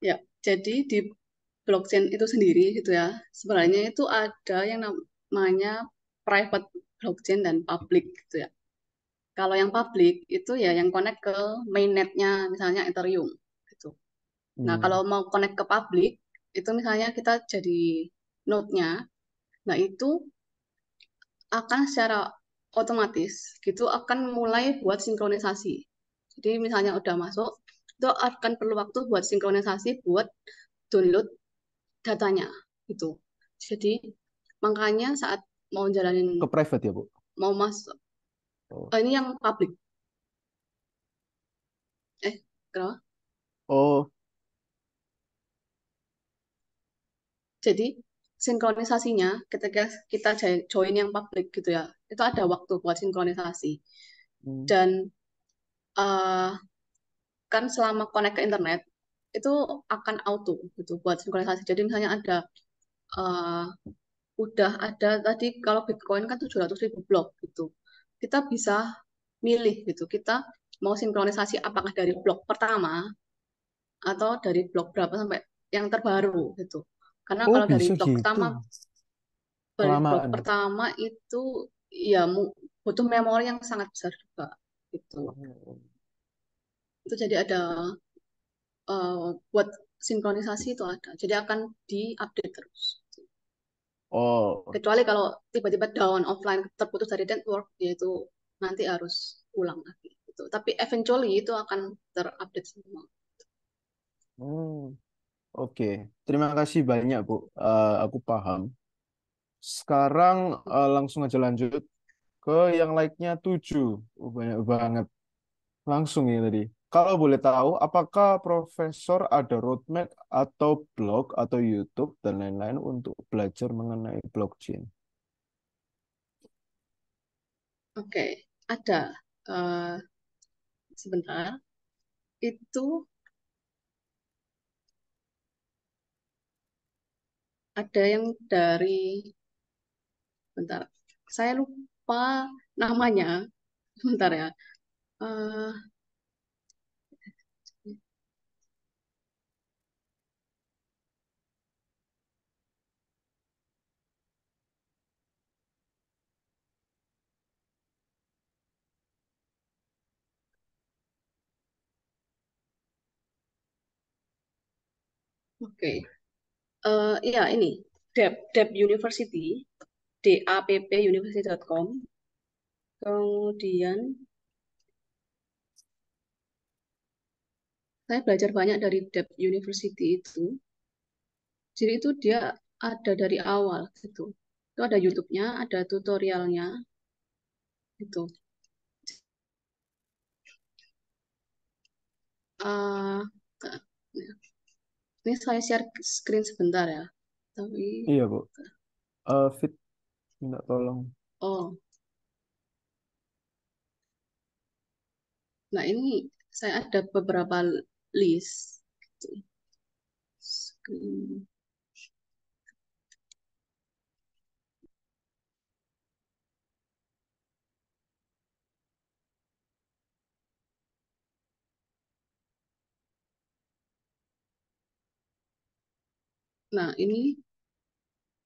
Ya, jadi di blockchain itu sendiri gitu ya, sebenarnya itu ada yang namanya private blockchain dan public gitu ya. Kalau yang public itu ya yang connect ke mainnetnya misalnya Ethereum Nah, hmm. kalau mau connect ke publik, itu misalnya kita jadi node-nya, nah itu akan secara otomatis gitu akan mulai buat sinkronisasi. Jadi misalnya udah masuk, itu akan perlu waktu buat sinkronisasi, buat download datanya gitu. Jadi makanya saat mau jalanin ke private ya bu, mau masuk oh. oh ini yang publik Eh, kenapa? Oh, Jadi sinkronisasinya ketika kita join yang publik gitu ya, itu ada waktu buat sinkronisasi. Hmm. Dan uh, kan selama connect ke internet itu akan auto gitu buat sinkronisasi. Jadi misalnya ada uh, udah ada tadi kalau Bitcoin kan 700 ribu blok gitu. Kita bisa milih gitu. Kita mau sinkronisasi apakah dari blok pertama atau dari blok berapa sampai yang terbaru gitu. Karena Oh, kalau dari bisa gitu. pertama, dari blog pertama itu ya butuh memori yang sangat besar juga gitu. Oh. Itu jadi ada uh, buat sinkronisasi itu ada. Jadi akan diupdate terus. Oh, Kecuali kalau tiba-tiba down offline terputus dari network, yaitu nanti harus ulang lagi gitu. Tapi eventually itu akan terupdate semua.
Hmm. Oke, terima kasih banyak, Bu. Uh, aku paham. Sekarang uh, langsung aja lanjut ke yang like-nya 7. Oh, banyak banget. Langsung ya tadi. Kalau boleh tahu, apakah profesor ada roadmap atau blog atau YouTube dan lain-lain untuk belajar mengenai blockchain?
Oke, ada. Uh, sebentar. Itu ada yang dari bentar saya lupa namanya bentar ya uh, Oke. Okay uh, ya ini Dep Dep University dappuniversity.com kemudian saya belajar banyak dari Dep University itu jadi itu dia ada dari awal gitu itu ada YouTube-nya ada tutorialnya gitu uh, ini saya share screen sebentar ya. Tapi Iya,
Bu. Uh, fit minta tolong.
Oh. Nah, ini saya ada beberapa list gitu. Screen. Nah, ini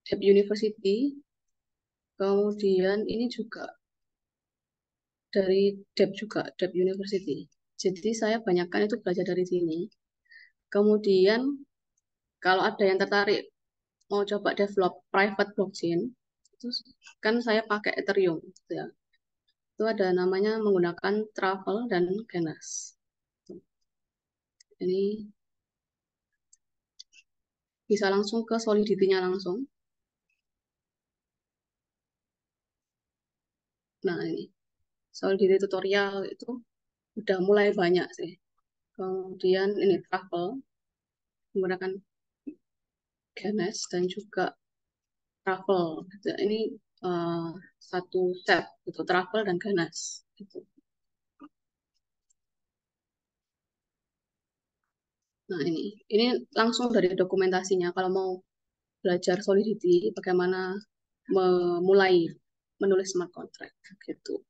Deaf University. Kemudian ini juga dari Deaf juga, Deaf University. Jadi saya banyakkan itu belajar dari sini. Kemudian kalau ada yang tertarik mau coba develop private blockchain, itu kan saya pakai Ethereum. Gitu ya. Itu ada namanya menggunakan Travel dan Ganas Ini bisa langsung ke solidity langsung. Nah, ini solidity tutorial itu udah mulai banyak sih. Kemudian ini travel menggunakan Ganesh dan juga travel. Ini uh, satu set itu travel dan Ganesh gitu. Nah, ini. Ini langsung dari dokumentasinya kalau mau belajar solidity bagaimana memulai menulis smart contract gitu.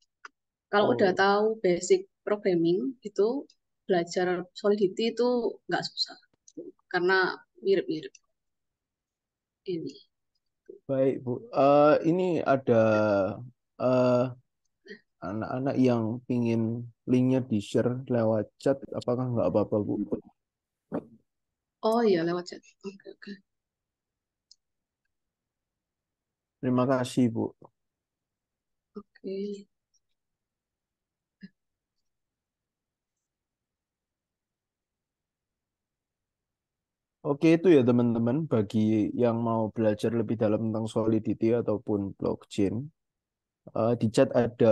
Kalau oh. udah tahu basic programming itu belajar solidity itu nggak susah karena mirip-mirip ini.
Baik Bu, uh, ini ada anak eh, anak-anak yang ingin linknya di share lewat chat, apakah nggak apa-apa Bu?
Oh iya lewat chat. Oke oke.
Terima kasih Bu.
Oke.
Oke itu ya teman-teman bagi yang mau belajar lebih dalam tentang Solidity ataupun blockchain. Uh, di chat ada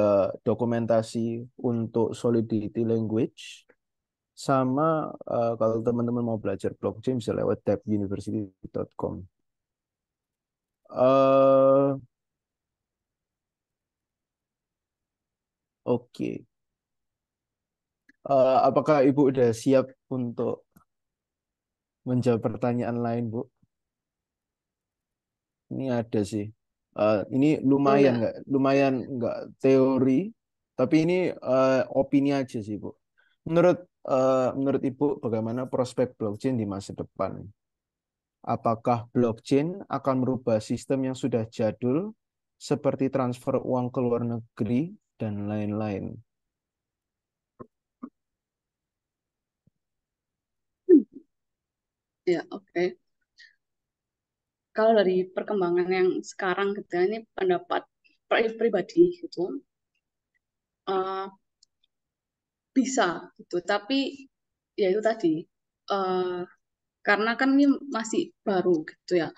dokumentasi untuk Solidity Language sama uh, kalau teman-teman mau belajar blockchain bisa lewat tabuniversity.com. Uh, eh, Oke. Okay. Uh, eh, apakah Ibu sudah siap untuk menjawab pertanyaan lain, Bu? Ini ada sih. Uh, ini lumayan iya. nggak, lumayan nggak teori, tapi ini uh, opini aja sih, Bu. Menurut Eh, menurut Ibu bagaimana prospek blockchain di masa depan? Apakah blockchain akan merubah sistem yang sudah jadul seperti transfer uang ke luar negeri dan lain-lain?
Ya, oke. Okay. Kalau dari perkembangan yang sekarang gitu ya, ini pendapat pribadi gitu. Uh, bisa gitu tapi ya itu tadi uh, karena kan ini masih baru gitu ya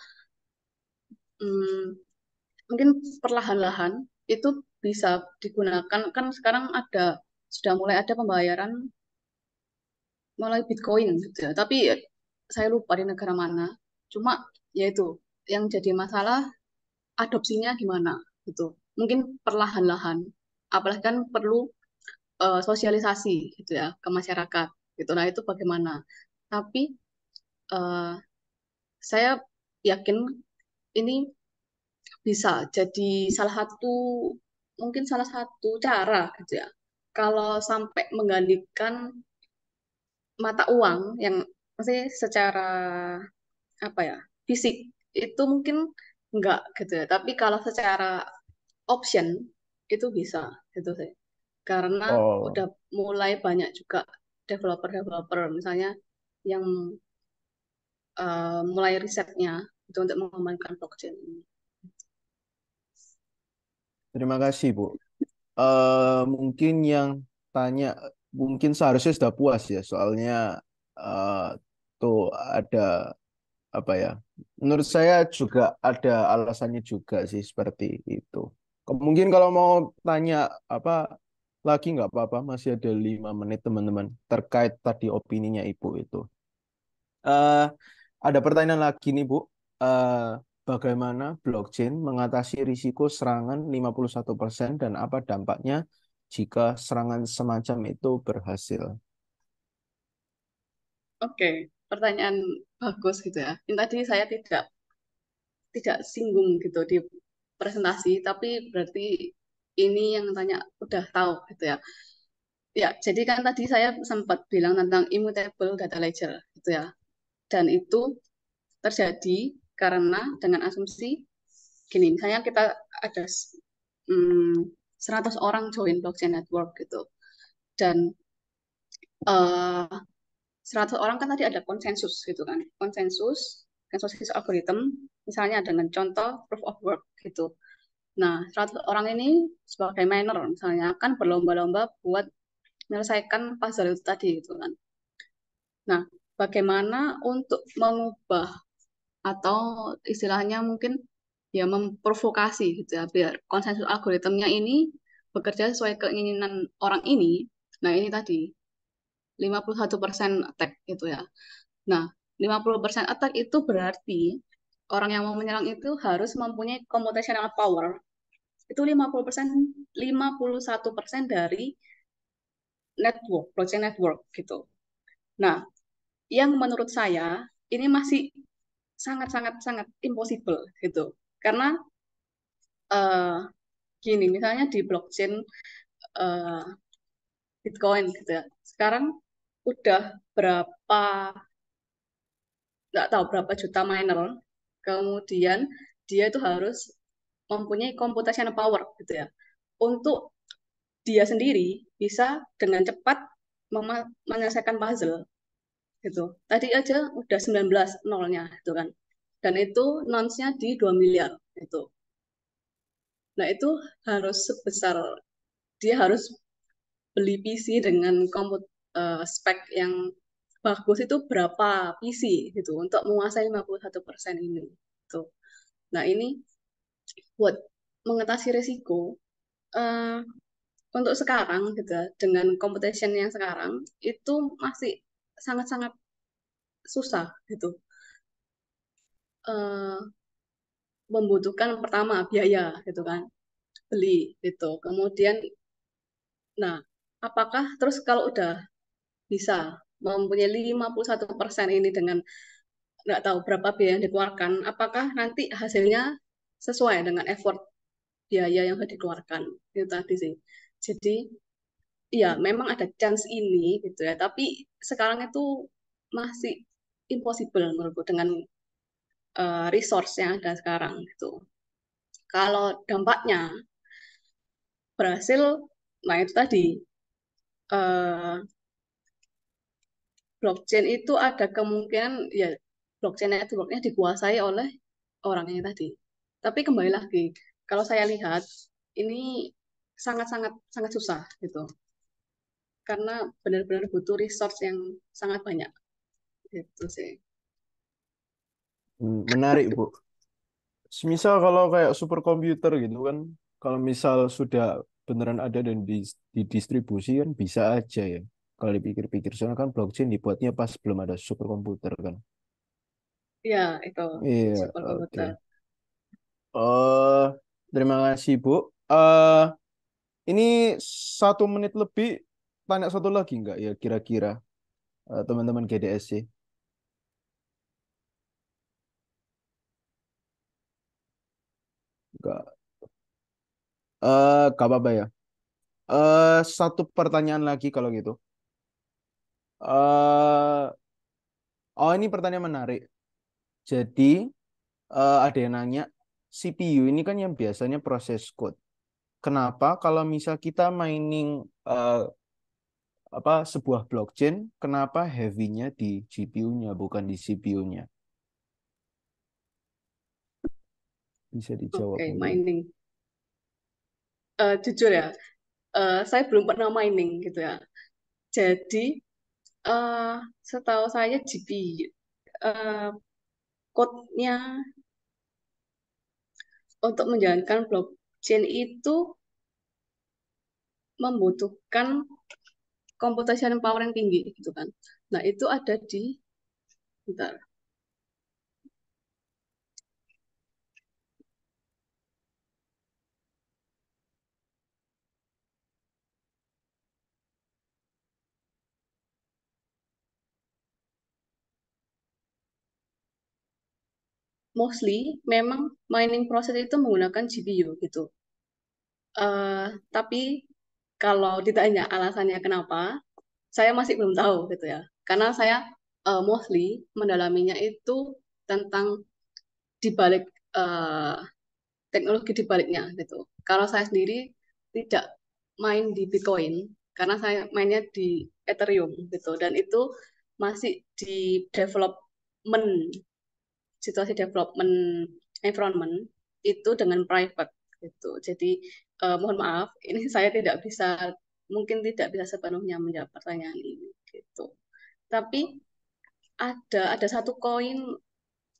hmm, mungkin perlahan-lahan itu bisa digunakan kan sekarang ada sudah mulai ada pembayaran mulai Bitcoin gitu ya tapi ya, saya lupa di negara mana cuma ya itu yang jadi masalah adopsinya gimana gitu mungkin perlahan-lahan apalagi kan perlu uh, sosialisasi gitu ya ke masyarakat gitu. Nah itu bagaimana? Tapi uh, saya yakin ini bisa jadi salah satu mungkin salah satu cara gitu ya. Kalau sampai menggantikan mata uang yang masih secara apa ya fisik itu mungkin enggak gitu ya. Tapi kalau secara option itu bisa gitu sih karena oh. udah mulai banyak juga developer-developer misalnya yang uh, mulai risetnya itu untuk mengembangkan blockchain ini.
Terima kasih Bu. Uh, mungkin yang tanya mungkin seharusnya sudah puas ya soalnya uh, tuh ada apa ya? Menurut saya juga ada alasannya juga sih seperti itu. Mungkin kalau mau tanya apa lagi nggak apa-apa, masih ada lima menit teman-teman terkait tadi opininya ibu itu. Uh, ada pertanyaan lagi nih bu, uh, bagaimana blockchain mengatasi risiko serangan 51% dan apa dampaknya jika serangan semacam itu berhasil?
Oke, okay. pertanyaan bagus gitu ya. Ini tadi saya tidak tidak singgung gitu di presentasi, tapi berarti ini yang tanya udah tahu gitu ya ya jadi kan tadi saya sempat bilang tentang immutable data ledger gitu ya dan itu terjadi karena dengan asumsi gini misalnya kita ada hmm, 100 orang join blockchain network gitu dan uh, eh, 100 orang kan tadi ada konsensus gitu kan konsensus konsensus algoritma misalnya dengan contoh proof of work gitu Nah, 100 orang ini sebagai miner misalnya akan berlomba-lomba buat menyelesaikan puzzle itu tadi gitu kan. Nah, bagaimana untuk mengubah atau istilahnya mungkin ya memprovokasi gitu ya biar konsensus algoritmnya ini bekerja sesuai keinginan orang ini. Nah, ini tadi 51% attack itu ya. Nah, 50% attack itu berarti orang yang mau menyerang itu harus mempunyai computational power itu 50 persen 51 persen dari network blockchain network gitu nah yang menurut saya ini masih sangat sangat sangat impossible gitu karena uh, gini misalnya di blockchain uh, Bitcoin gitu ya. Sekarang udah berapa nggak tahu berapa juta miner. Kemudian dia itu harus mempunyai computational power gitu ya untuk dia sendiri bisa dengan cepat menyelesaikan puzzle gitu. Tadi aja udah 19 nolnya itu kan. Dan itu nonsnya di 2 miliar itu. Nah, itu harus sebesar dia harus beli PC dengan komput uh, spek yang bagus itu berapa PC gitu untuk menguasai 51% ini. Tuh. Gitu. Nah, ini buat mengatasi resiko uh, eh, untuk sekarang gitu ya, dengan competition yang sekarang itu masih sangat-sangat susah gitu uh, membutuhkan pertama biaya gitu kan beli gitu kemudian nah apakah terus kalau udah bisa mempunyai 51% ini dengan nggak tahu berapa biaya yang dikeluarkan apakah nanti hasilnya sesuai dengan effort biaya yang sudah dikeluarkan itu tadi sih jadi ya memang ada chance ini gitu ya tapi sekarang itu masih impossible menurutku dengan uh, resource yang ada sekarang gitu kalau dampaknya berhasil nah itu tadi uh, blockchain itu ada kemungkinan ya blockchain networknya dikuasai oleh orangnya tadi tapi kembali lagi, kalau saya lihat ini sangat-sangat sangat susah gitu. Karena benar-benar butuh resource yang sangat banyak. Gitu sih.
Hmm, menarik, Bu. Misal kalau kayak super komputer gitu kan, kalau misal sudah beneran ada dan didistribusi kan bisa aja ya kalau dipikir-pikir soalnya kan blockchain dibuatnya pas belum ada super komputer kan.
Iya, itu. Iya, komputer. Okay.
Uh, terima kasih, Bu. Uh, ini satu menit lebih, tanya satu lagi nggak ya kira-kira uh, teman-teman GDSC? Nggak. Eh, nggak apa-apa ya. Eh, satu pertanyaan lagi kalau gitu.
Eh,
oh, ini pertanyaan menarik. Jadi, uh, ada yang nanya, CPU ini kan yang biasanya proses code. Kenapa? Kalau misal kita mining uh, apa sebuah blockchain, kenapa heavy-nya di GPU-nya bukan di CPU-nya?
Bisa dijawab. okay, mining.
Uh, jujur ya, uh, saya belum pernah mining gitu ya. Jadi uh, setahu saya GPU uh, code-nya untuk menjalankan blockchain itu membutuhkan computational power yang tinggi gitu kan. Nah, itu ada di bentar. mostly memang mining proses itu menggunakan GPU gitu. Uh, tapi kalau ditanya alasannya kenapa, saya masih belum tahu gitu ya. Karena saya uh, mostly mendalaminya itu tentang dibalik uh, teknologi dibaliknya gitu. Kalau saya sendiri tidak main di Bitcoin karena saya mainnya di Ethereum gitu dan itu masih di development situasi development environment itu dengan private gitu. Jadi uh, mohon maaf, ini saya tidak bisa mungkin tidak bisa sepenuhnya menjawab pertanyaan ini gitu. Tapi ada ada satu koin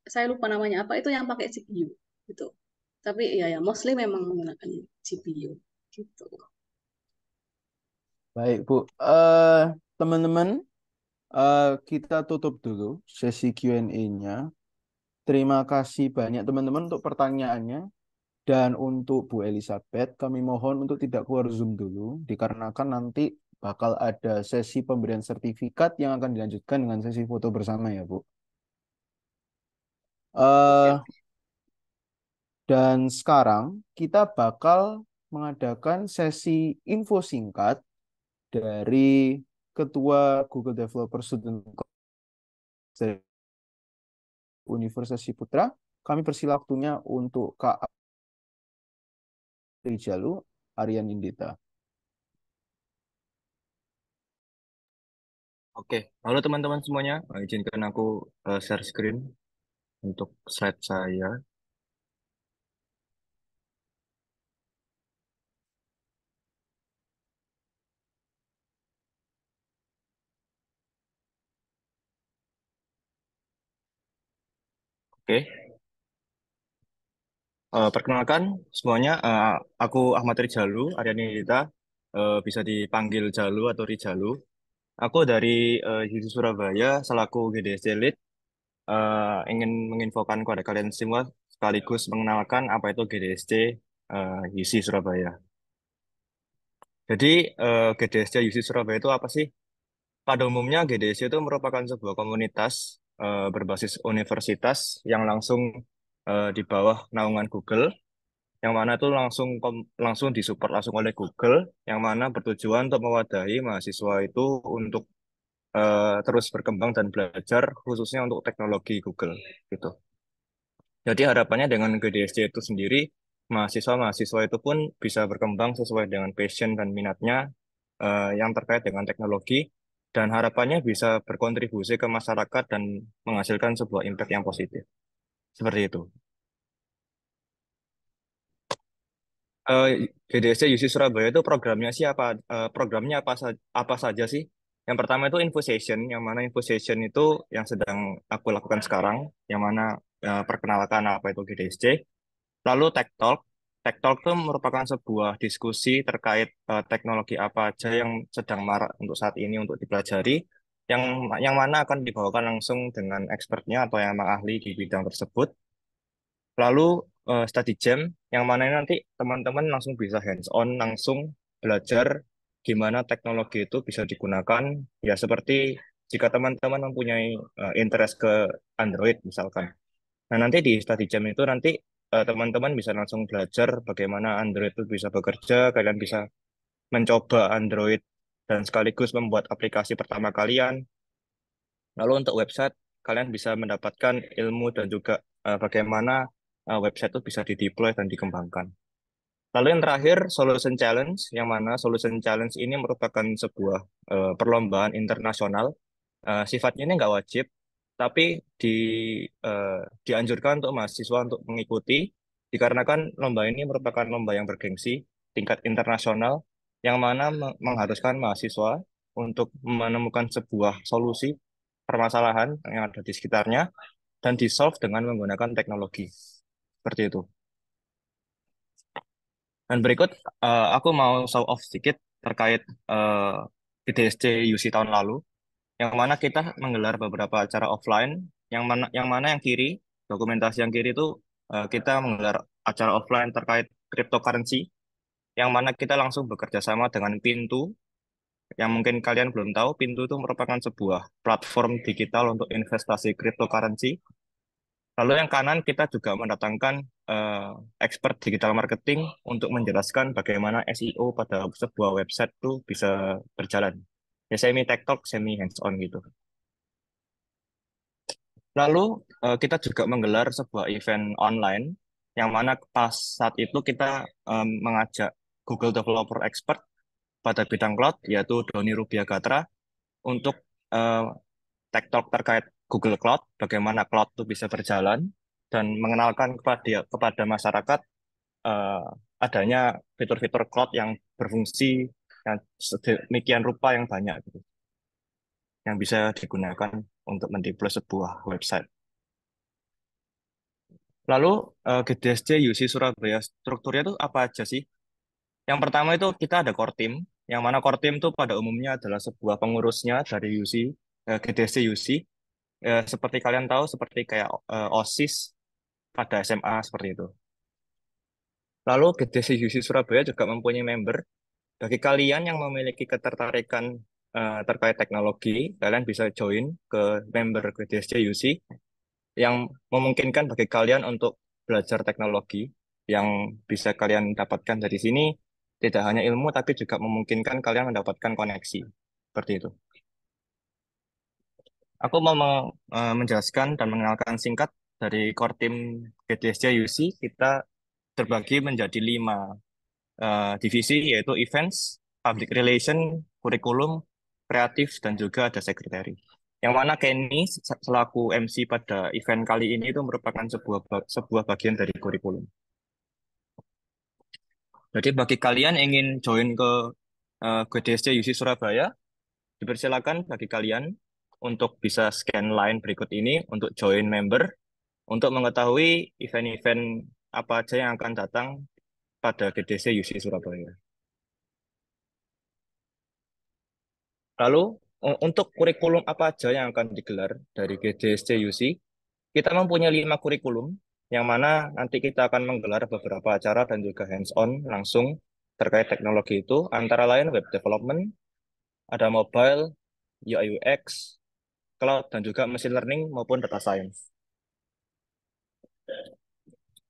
saya lupa namanya apa itu yang pakai CPU gitu. Tapi ya ya mostly memang menggunakan CPU gitu.
Baik Bu, teman eh, teman-teman uh, kita tutup dulu sesi Q&A-nya. Terima kasih banyak teman-teman untuk pertanyaannya. Dan untuk Bu Elizabeth, kami mohon untuk tidak keluar Zoom dulu, dikarenakan nanti bakal ada sesi pemberian sertifikat yang akan dilanjutkan dengan sesi foto bersama ya, Bu. Uh, dan sekarang kita bakal mengadakan sesi info singkat dari Ketua Google Developer Student Universitas Ciputra. Kami persilah waktunya untuk Kak Rijalu Aryan Indita.
Oke, halo teman-teman semuanya. Izinkan aku eh, share screen untuk slide saya.
Eh, perkenalkan semuanya, uh, aku Ahmad Rijalu, Aryani Rita. uh, eh, bisa dipanggil Jalu atau Rijalu. Aku dari uh, Yusuf Surabaya, selaku GDSD Lead, uh, ingin menginfokan kepada kalian semua sekaligus mengenalkan apa itu GDSC uh, UC Surabaya. Jadi uh, Yusi UC Surabaya itu apa sih? Pada umumnya GDSC itu merupakan sebuah komunitas uh, berbasis universitas yang langsung uh, di bawah naungan Google yang mana itu langsung langsung disupport langsung oleh Google yang mana bertujuan untuk mewadahi mahasiswa itu untuk uh, terus berkembang dan belajar khususnya untuk teknologi Google gitu. Jadi harapannya dengan GDSJ itu sendiri mahasiswa-mahasiswa itu pun bisa berkembang sesuai dengan passion dan minatnya uh, yang terkait dengan teknologi dan harapannya bisa berkontribusi ke masyarakat dan menghasilkan sebuah impact yang positif. Seperti itu. Eh, uh, UC Surabaya itu programnya sih apa eh, programnya apa sa apa saja sih? Yang pertama itu infusation, yang mana infusation itu yang sedang aku lakukan sekarang, yang mana uh, perkenalkan apa itu GDSC. Lalu Tech Talk, Tech Talk itu merupakan sebuah diskusi terkait uh, teknologi apa aja yang sedang marak untuk saat ini untuk dipelajari yang yang mana akan dibawakan langsung dengan expertnya atau yang ahli di bidang tersebut. Lalu uh, study jam yang mana nanti teman-teman langsung bisa hands on langsung belajar gimana teknologi itu bisa digunakan ya seperti jika teman-teman mempunyai uh, interest ke Android misalkan. Nah, nanti di study jam itu nanti eh, teman-teman uh, bisa langsung belajar bagaimana Android itu bisa bekerja, kalian bisa mencoba Android dan sekaligus membuat aplikasi pertama kalian. Lalu untuk website, kalian bisa mendapatkan ilmu dan juga uh, bagaimana uh, website itu bisa dideploy dan dikembangkan. Lalu yang terakhir, Solution Challenge, yang mana Solution Challenge ini merupakan sebuah uh, perlombaan internasional. Uh, sifatnya ini nggak wajib, tapi di, uh, dianjurkan untuk mahasiswa untuk mengikuti, dikarenakan lomba ini merupakan lomba yang bergengsi, tingkat internasional, yang mana mengharuskan mahasiswa untuk menemukan sebuah solusi permasalahan yang ada di sekitarnya dan di-solve dengan menggunakan teknologi. Seperti itu. Dan berikut, uh, aku mau show off sedikit terkait uh, eh, UC tahun lalu, yang mana kita menggelar beberapa acara offline, yang mana yang mana yang kiri, dokumentasi yang kiri itu uh, kita menggelar acara offline terkait cryptocurrency, yang mana kita langsung bekerja sama dengan Pintu. Yang mungkin kalian belum tahu, Pintu itu merupakan sebuah platform digital untuk investasi cryptocurrency. Lalu yang kanan kita juga mendatangkan uh, expert digital marketing untuk menjelaskan bagaimana SEO pada sebuah website itu bisa berjalan. Ya semi tech talk, semi hands on gitu. Lalu uh, kita juga menggelar sebuah event online yang mana pas saat itu kita um, mengajak Google Developer Expert pada bidang cloud yaitu Doni Rubiagatra untuk uh, eh, tech talk terkait Google Cloud, bagaimana cloud itu bisa berjalan dan mengenalkan kepada kepada masyarakat uh, adanya fitur-fitur cloud yang berfungsi yang sedemikian rupa yang banyak gitu. Yang bisa digunakan untuk mendeploy sebuah website. Lalu
uh, eh, GDSJ
UC Surabaya strukturnya itu apa aja sih? Yang pertama itu kita ada core team, yang mana core team itu pada umumnya adalah sebuah pengurusnya dari UC, eh, GDC UC. Eh, seperti kalian tahu, seperti kayak eh, OSIS pada SMA seperti itu. Lalu GDC UC Surabaya juga mempunyai member. Bagi kalian yang memiliki ketertarikan eh, terkait teknologi, kalian bisa join ke member GDC UC yang memungkinkan bagi kalian untuk belajar teknologi yang bisa kalian dapatkan dari sini tidak hanya ilmu, tapi juga memungkinkan kalian mendapatkan koneksi. Seperti itu. Aku mau e, menjelaskan dan mengenalkan singkat dari core team GTSJ UC, kita terbagi menjadi lima uh, divisi, yaitu events, public relation, kurikulum, kreatif, dan juga ada sekretari. Yang mana Kenny selaku MC pada event kali ini itu merupakan sebuah sebuah bagian dari kurikulum. Jadi bagi kalian yang ingin join ke uh, eh, GDSC UC Surabaya, dipersilakan bagi kalian untuk bisa scan line berikut ini untuk join member untuk mengetahui event-event apa aja yang akan datang pada GDC UC Surabaya. Lalu eh, untuk kurikulum apa aja yang akan digelar dari GDC UC, kita mempunyai lima kurikulum yang mana nanti kita akan menggelar beberapa acara dan juga hands-on langsung terkait teknologi itu, antara lain web development, ada mobile, UI UX, cloud, dan juga machine learning maupun data science.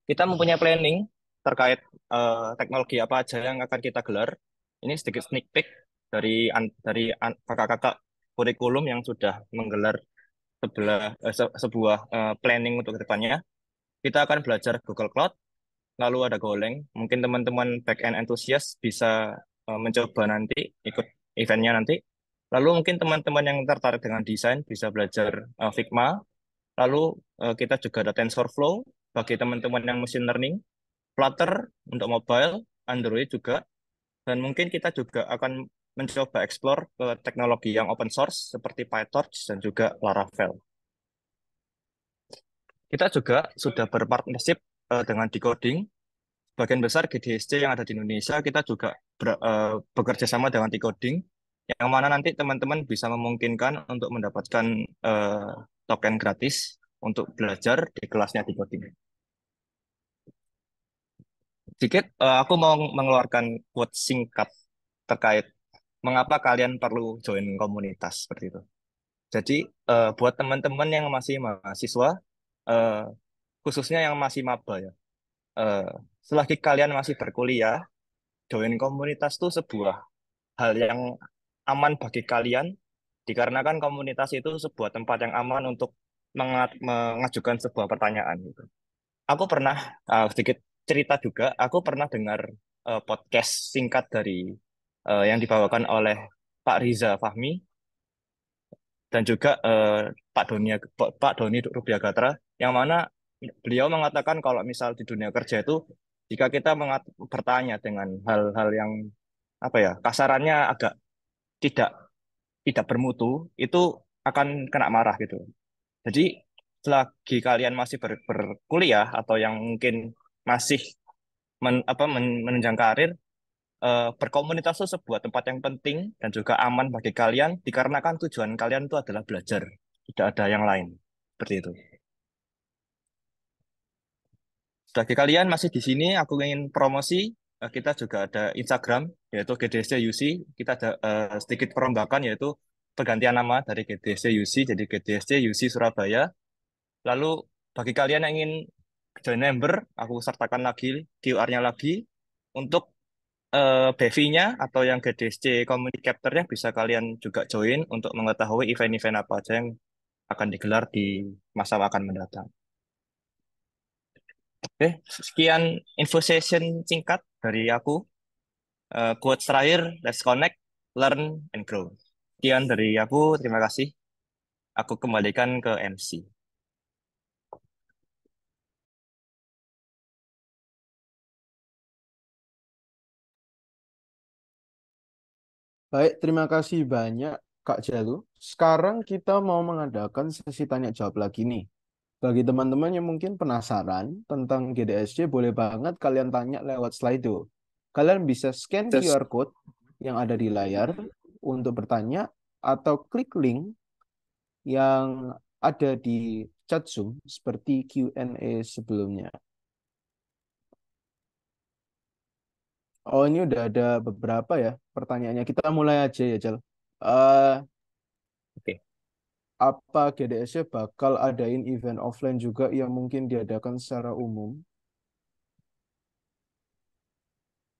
Kita mempunyai planning terkait uh, teknologi apa aja yang akan kita gelar. Ini sedikit sneak peek dari an, dari kakak-kakak kurikulum yang sudah menggelar sebelah, uh, sebuah uh, planning untuk kedepannya. Kita akan belajar Google Cloud, lalu ada Golang. Mungkin teman-teman backend enthusiast bisa eh, mencoba nanti ikut eventnya nanti. Lalu mungkin teman-teman yang tertarik dengan desain bisa belajar eh, Figma. Lalu eh, kita juga ada TensorFlow bagi teman-teman yang machine learning, Flutter untuk mobile, Android juga. Dan mungkin kita juga akan mencoba explore ke teknologi yang open source seperti PyTorch dan juga Laravel. Kita juga sudah berpartnership uh, dengan decoding. Bagian besar GDSC yang ada di Indonesia kita juga ber, uh, bekerja sama dengan decoding, yang mana nanti teman-teman bisa memungkinkan untuk mendapatkan uh, token gratis untuk belajar di kelasnya decoding. Sedikit, uh, aku mau mengeluarkan quote singkat terkait mengapa kalian perlu join komunitas seperti itu. Jadi uh, buat teman-teman yang masih mahasiswa, Eh, khususnya yang masih maba ya. Eh, selagi kalian masih berkuliah, join komunitas itu sebuah hal yang aman bagi kalian dikarenakan komunitas itu sebuah tempat yang aman untuk mengajukan sebuah pertanyaan gitu. Aku pernah uh, sedikit cerita juga, aku pernah dengar uh, podcast singkat dari uh, yang dibawakan oleh Pak Riza Fahmi dan juga uh, Pak Doni Pak Doni Rubiagatra yang mana beliau mengatakan kalau misal di dunia kerja itu jika kita mengat- bertanya dengan hal-hal yang apa ya kasarannya agak tidak tidak bermutu itu akan kena marah gitu. Jadi selagi kalian masih ber, berkuliah atau yang mungkin masih men, apa, men, menunjang karir uh, berkomunitas itu sebuah tempat yang penting dan juga aman bagi kalian dikarenakan tujuan kalian itu adalah belajar, tidak ada yang lain. Seperti itu. Bagi kalian masih di sini, aku ingin promosi. Uh, kita juga ada Instagram, yaitu GDC UC. Kita ada uh, sedikit perombakan, yaitu pergantian nama dari GDC UC jadi GDC UC Surabaya. Lalu bagi kalian yang ingin join member, aku sertakan lagi QR-nya lagi untuk uh, atau yang GDC Community Capture-nya bisa kalian juga join untuk mengetahui event-event apa aja yang akan digelar di masa akan mendatang. Oke, sekian info session singkat dari aku. Uh, eh, quote terakhir, let's connect, learn, and grow. Sekian dari aku, terima kasih. Aku kembalikan
ke MC. Baik, terima kasih banyak Kak Jalu. Sekarang kita mau mengadakan sesi
tanya jawab lagi nih. Bagi teman-teman yang mungkin penasaran tentang GDSJ, boleh banget kalian tanya lewat slide Slido. Kalian bisa scan QR code yang ada di layar untuk bertanya atau klik link yang ada di chat Zoom seperti Q&A sebelumnya. Oh, ini udah ada beberapa ya pertanyaannya. Kita mulai aja ya, Jal. Uh, eh, Oke. apa GDSC bakal adain event offline juga yang mungkin diadakan secara umum?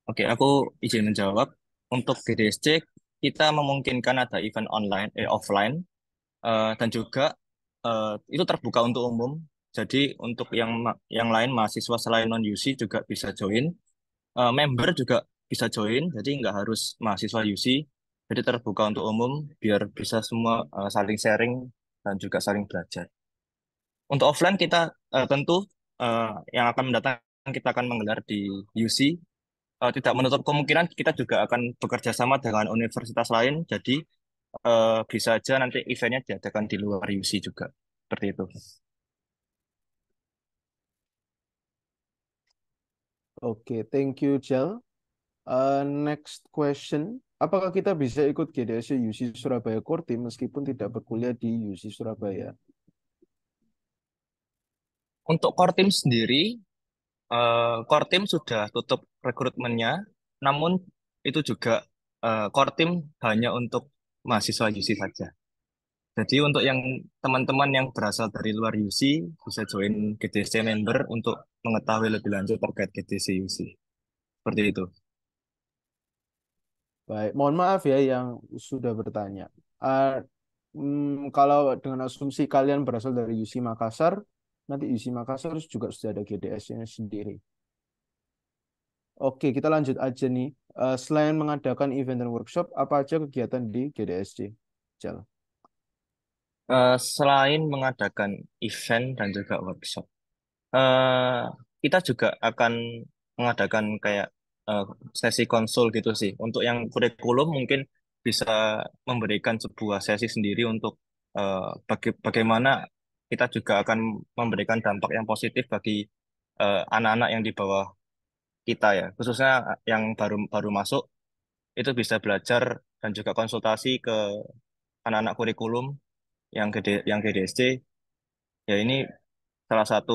Oke, aku izin menjawab. Untuk GDSC, kita memungkinkan ada event online, eh, offline, uh, dan juga uh, itu terbuka untuk umum. Jadi untuk yang yang lain mahasiswa selain non UC juga bisa join uh, member juga bisa join jadi nggak harus mahasiswa UC jadi terbuka untuk umum biar bisa semua uh, saling sharing dan juga saling belajar untuk offline kita uh, tentu uh, yang akan mendatang kita akan menggelar di UC uh, tidak menutup kemungkinan kita juga akan bekerja sama dengan universitas lain jadi uh, bisa aja nanti eventnya diadakan di luar UC juga
seperti itu.
Oke, thank you, Jel. Uh, eh, next question. Apakah kita bisa ikut GDSU UC Surabaya Core meskipun tidak berkuliah di UC Surabaya? Untuk Core Team sendiri,
uh,
sudah tutup rekrutmennya, namun itu juga uh, hanya untuk mahasiswa UC saja. Jadi untuk yang teman-teman yang berasal dari luar UC bisa join GDSC member untuk mengetahui lebih lanjut terkait
UC Seperti itu.
Baik, mohon maaf ya yang sudah bertanya. Uh, mm, kalau dengan asumsi kalian berasal dari UC Makassar, nanti UC Makassar juga sudah ada GDS-nya sendiri. Oke, kita lanjut aja nih. Uh, selain mengadakan event dan workshop, apa aja kegiatan di GDSC? Jalan.
Uh, selain mengadakan event dan juga workshop, Eh, kita juga akan mengadakan kayak uh, sesi konsul gitu sih. Untuk yang kurikulum mungkin bisa memberikan sebuah sesi sendiri untuk uh, eh, baga bagaimana kita juga akan memberikan dampak yang positif bagi anak-anak yang di bawah kita ya, khususnya yang baru baru masuk itu bisa belajar dan juga konsultasi ke anak-anak kurikulum yang gede yang GDSC ya ini salah satu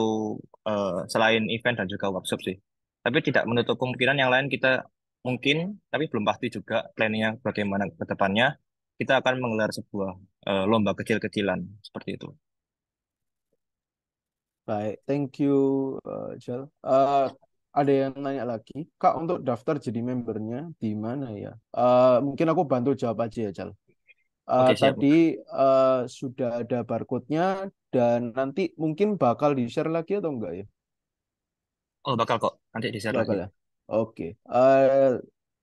uh, selain event dan juga workshop sih. Tapi tidak menutup kemungkinan yang lain kita mungkin, tapi belum pasti juga planningnya bagaimana ke depannya, kita akan menggelar sebuah uh, lomba kecil-kecilan seperti itu.
Baik, thank you, uh, eh, Jal. Uh, ada yang nanya lagi, Kak, untuk daftar jadi membernya di mana ya? Uh, mungkin aku bantu jawab aja ya, Jal. Uh, eh, okay, tadi uh, sudah ada barcode-nya dan nanti mungkin bakal di-share lagi atau enggak ya?
Oh, bakal kok. Nanti di-share bakal lagi. Ya?
Oke. Okay. Uh,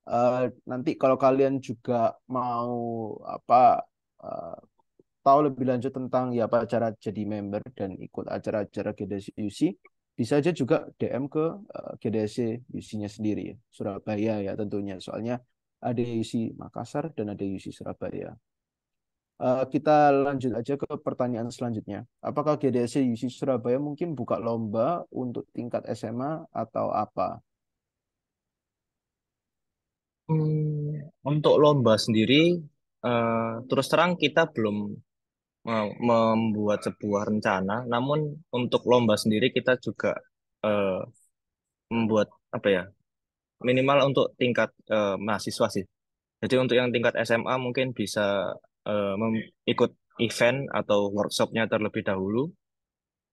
eh, uh, nanti kalau kalian juga mau apa uh, tahu lebih lanjut tentang ya apa cara jadi member dan ikut acara-acara GDC UC, bisa aja juga DM ke uh, GDC UC-nya sendiri ya. Surabaya ya tentunya. Soalnya ada UC Makassar dan ada UC Surabaya. Eh, kita lanjut aja ke pertanyaan selanjutnya. Apakah GDSC UC Surabaya mungkin buka lomba untuk tingkat SMA atau apa?
Hmm, untuk lomba
sendiri, eh, terus terang kita belum membuat sebuah rencana. Namun untuk lomba sendiri kita juga eh, membuat apa ya minimal untuk tingkat mahasiswa sih. Jadi untuk yang tingkat SMA mungkin bisa uh, eh, ikut event atau workshopnya terlebih dahulu.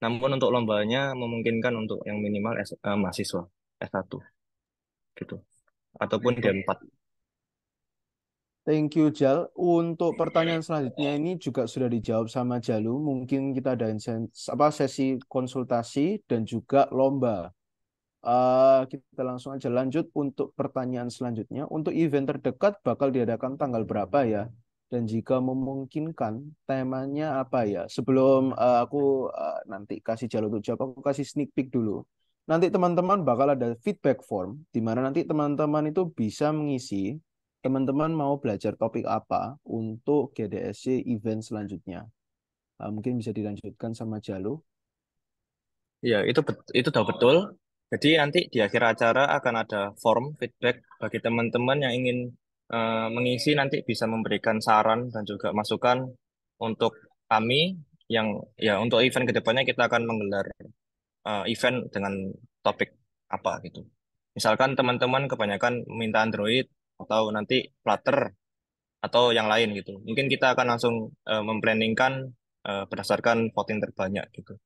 Namun untuk lombanya memungkinkan untuk yang minimal S, uh,
mahasiswa S1 gitu ataupun D4.
Thank you Jal. Untuk iya. pertanyaan selanjutnya ini juga sudah dijawab sama Jalu. Mungkin kita ada apa sesi konsultasi dan juga lomba. Uh, kita langsung aja lanjut untuk pertanyaan selanjutnya. Untuk event terdekat bakal diadakan tanggal berapa ya? dan jika memungkinkan temanya apa ya sebelum uh, aku uh, nanti kasih jalur untuk jawab aku kasih sneak peek dulu nanti teman-teman bakal ada feedback form di mana nanti teman-teman itu bisa mengisi teman-teman mau belajar topik apa untuk GDSC event selanjutnya uh, mungkin bisa dilanjutkan sama Jalu
ya itu itu udah betul jadi nanti di akhir acara akan ada form feedback bagi teman-teman yang ingin Eh, mengisi nanti bisa memberikan saran dan juga masukan untuk kami yang ya untuk event kedepannya kita akan menggelar uh, event dengan topik apa gitu. Misalkan teman-teman kebanyakan minta Android atau nanti Flutter atau yang lain gitu. Mungkin kita akan langsung uh, memplanningkan uh, berdasarkan voting terbanyak gitu.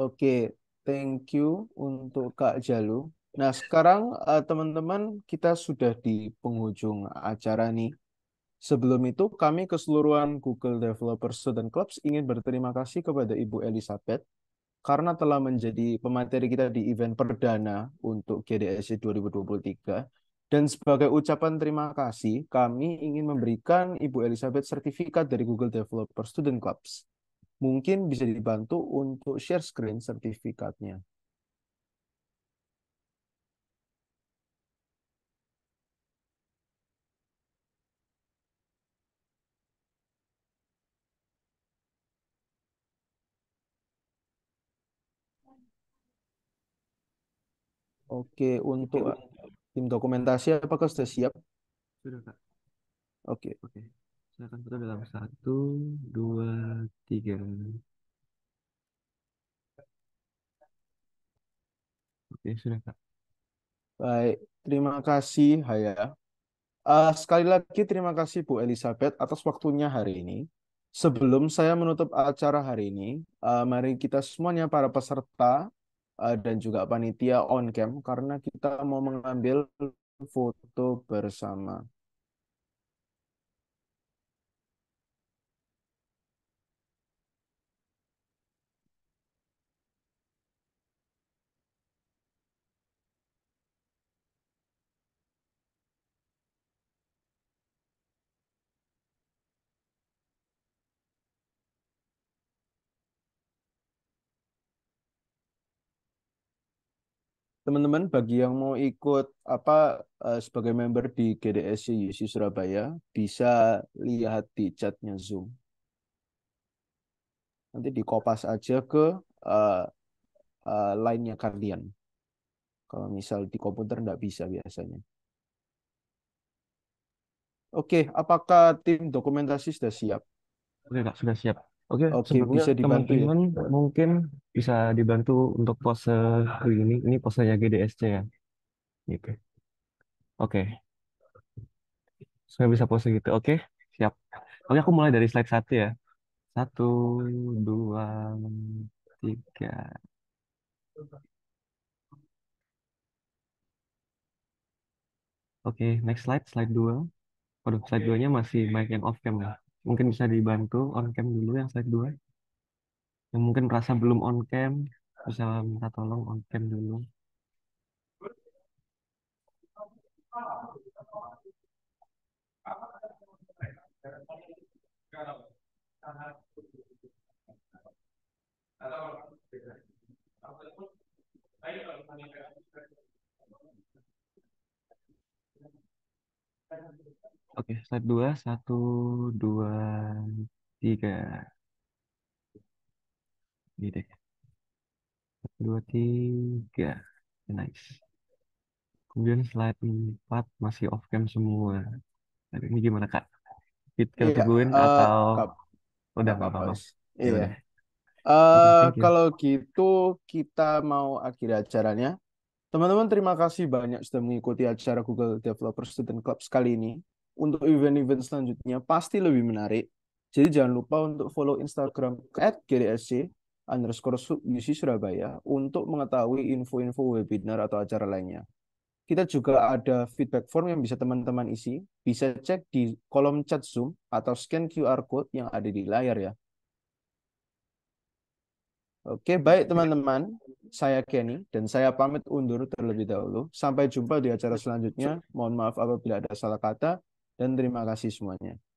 Oke, thank you untuk Kak Jalu. Nah, sekarang eh, teman-teman kita sudah di penghujung acara nih. Sebelum itu, kami keseluruhan Google Developer Student Clubs ingin berterima kasih kepada Ibu Elizabeth karena telah menjadi pemateri kita di event perdana untuk GDSC 2023. Dan sebagai ucapan terima kasih, kami ingin memberikan Ibu Elizabeth sertifikat dari Google Developer Student Clubs. Mungkin bisa dibantu untuk share screen sertifikatnya. Oke, untuk tim dokumentasi apakah sudah siap?
Sudah, Kak. Oke. Oke. Silakan foto dalam satu, dua, tiga. Oke, sudah, Kak.
Baik, terima kasih, Haya. Uh, sekali lagi terima kasih Bu Elizabeth atas waktunya hari ini. Sebelum saya menutup acara hari ini, uh, mari kita semuanya para peserta uh, dan juga panitia on cam karena kita mau mengambil foto bersama. teman-teman bagi yang mau ikut apa eh, sebagai member di GDSC UC Surabaya bisa lihat di chatnya Zoom. Nanti dikopas aja ke uh, eh, uh, eh, lainnya kalian. Kalau misal di komputer nggak bisa biasanya. Oke, apakah tim dokumentasi sudah siap?
Oke, Pak, sudah siap. Oke, Oke, bisa dibantu ya. teman-teman mungkin bisa dibantu untuk pose ini. Ini posenya GDSC ya. Gitu. Oke, saya bisa pose gitu. Oke, siap. Oke, aku mulai dari slide satu ya. Satu, dua, tiga. Oke, next slide, slide dua. Waduh, slide nya masih mic yang off cam ya. Mungkin bisa dibantu on cam dulu yang slide 2. Yang mungkin merasa belum on cam, bisa minta tolong on cam dulu. Oke, slide dua satu dua tiga, Ini deh. 1, 2, 3. Nice. Kemudian slide empat masih off cam semua. Tapi ini gimana, Kak? Fit ke Iya, eh, atau Kap. udah nggak apa-apa? Iya. iya.
Eh, kalau gitu kita mau akhir acaranya. Teman-teman, terima kasih banyak sudah mengikuti acara Google Developer Student Club sekali ini. Untuk event-event selanjutnya pasti lebih menarik. Jadi jangan lupa untuk follow Instagram at GDSC underscore UC Surabaya untuk mengetahui info-info webinar atau acara lainnya. Kita juga ada feedback form yang bisa teman-teman isi. Bisa cek di kolom chat Zoom atau scan QR code yang ada di layar ya. Oke, baik teman-teman. Saya Kenny dan saya pamit undur terlebih dahulu. Sampai jumpa di acara selanjutnya. Mohon maaf apabila ada salah
kata dan terima kasih semuanya.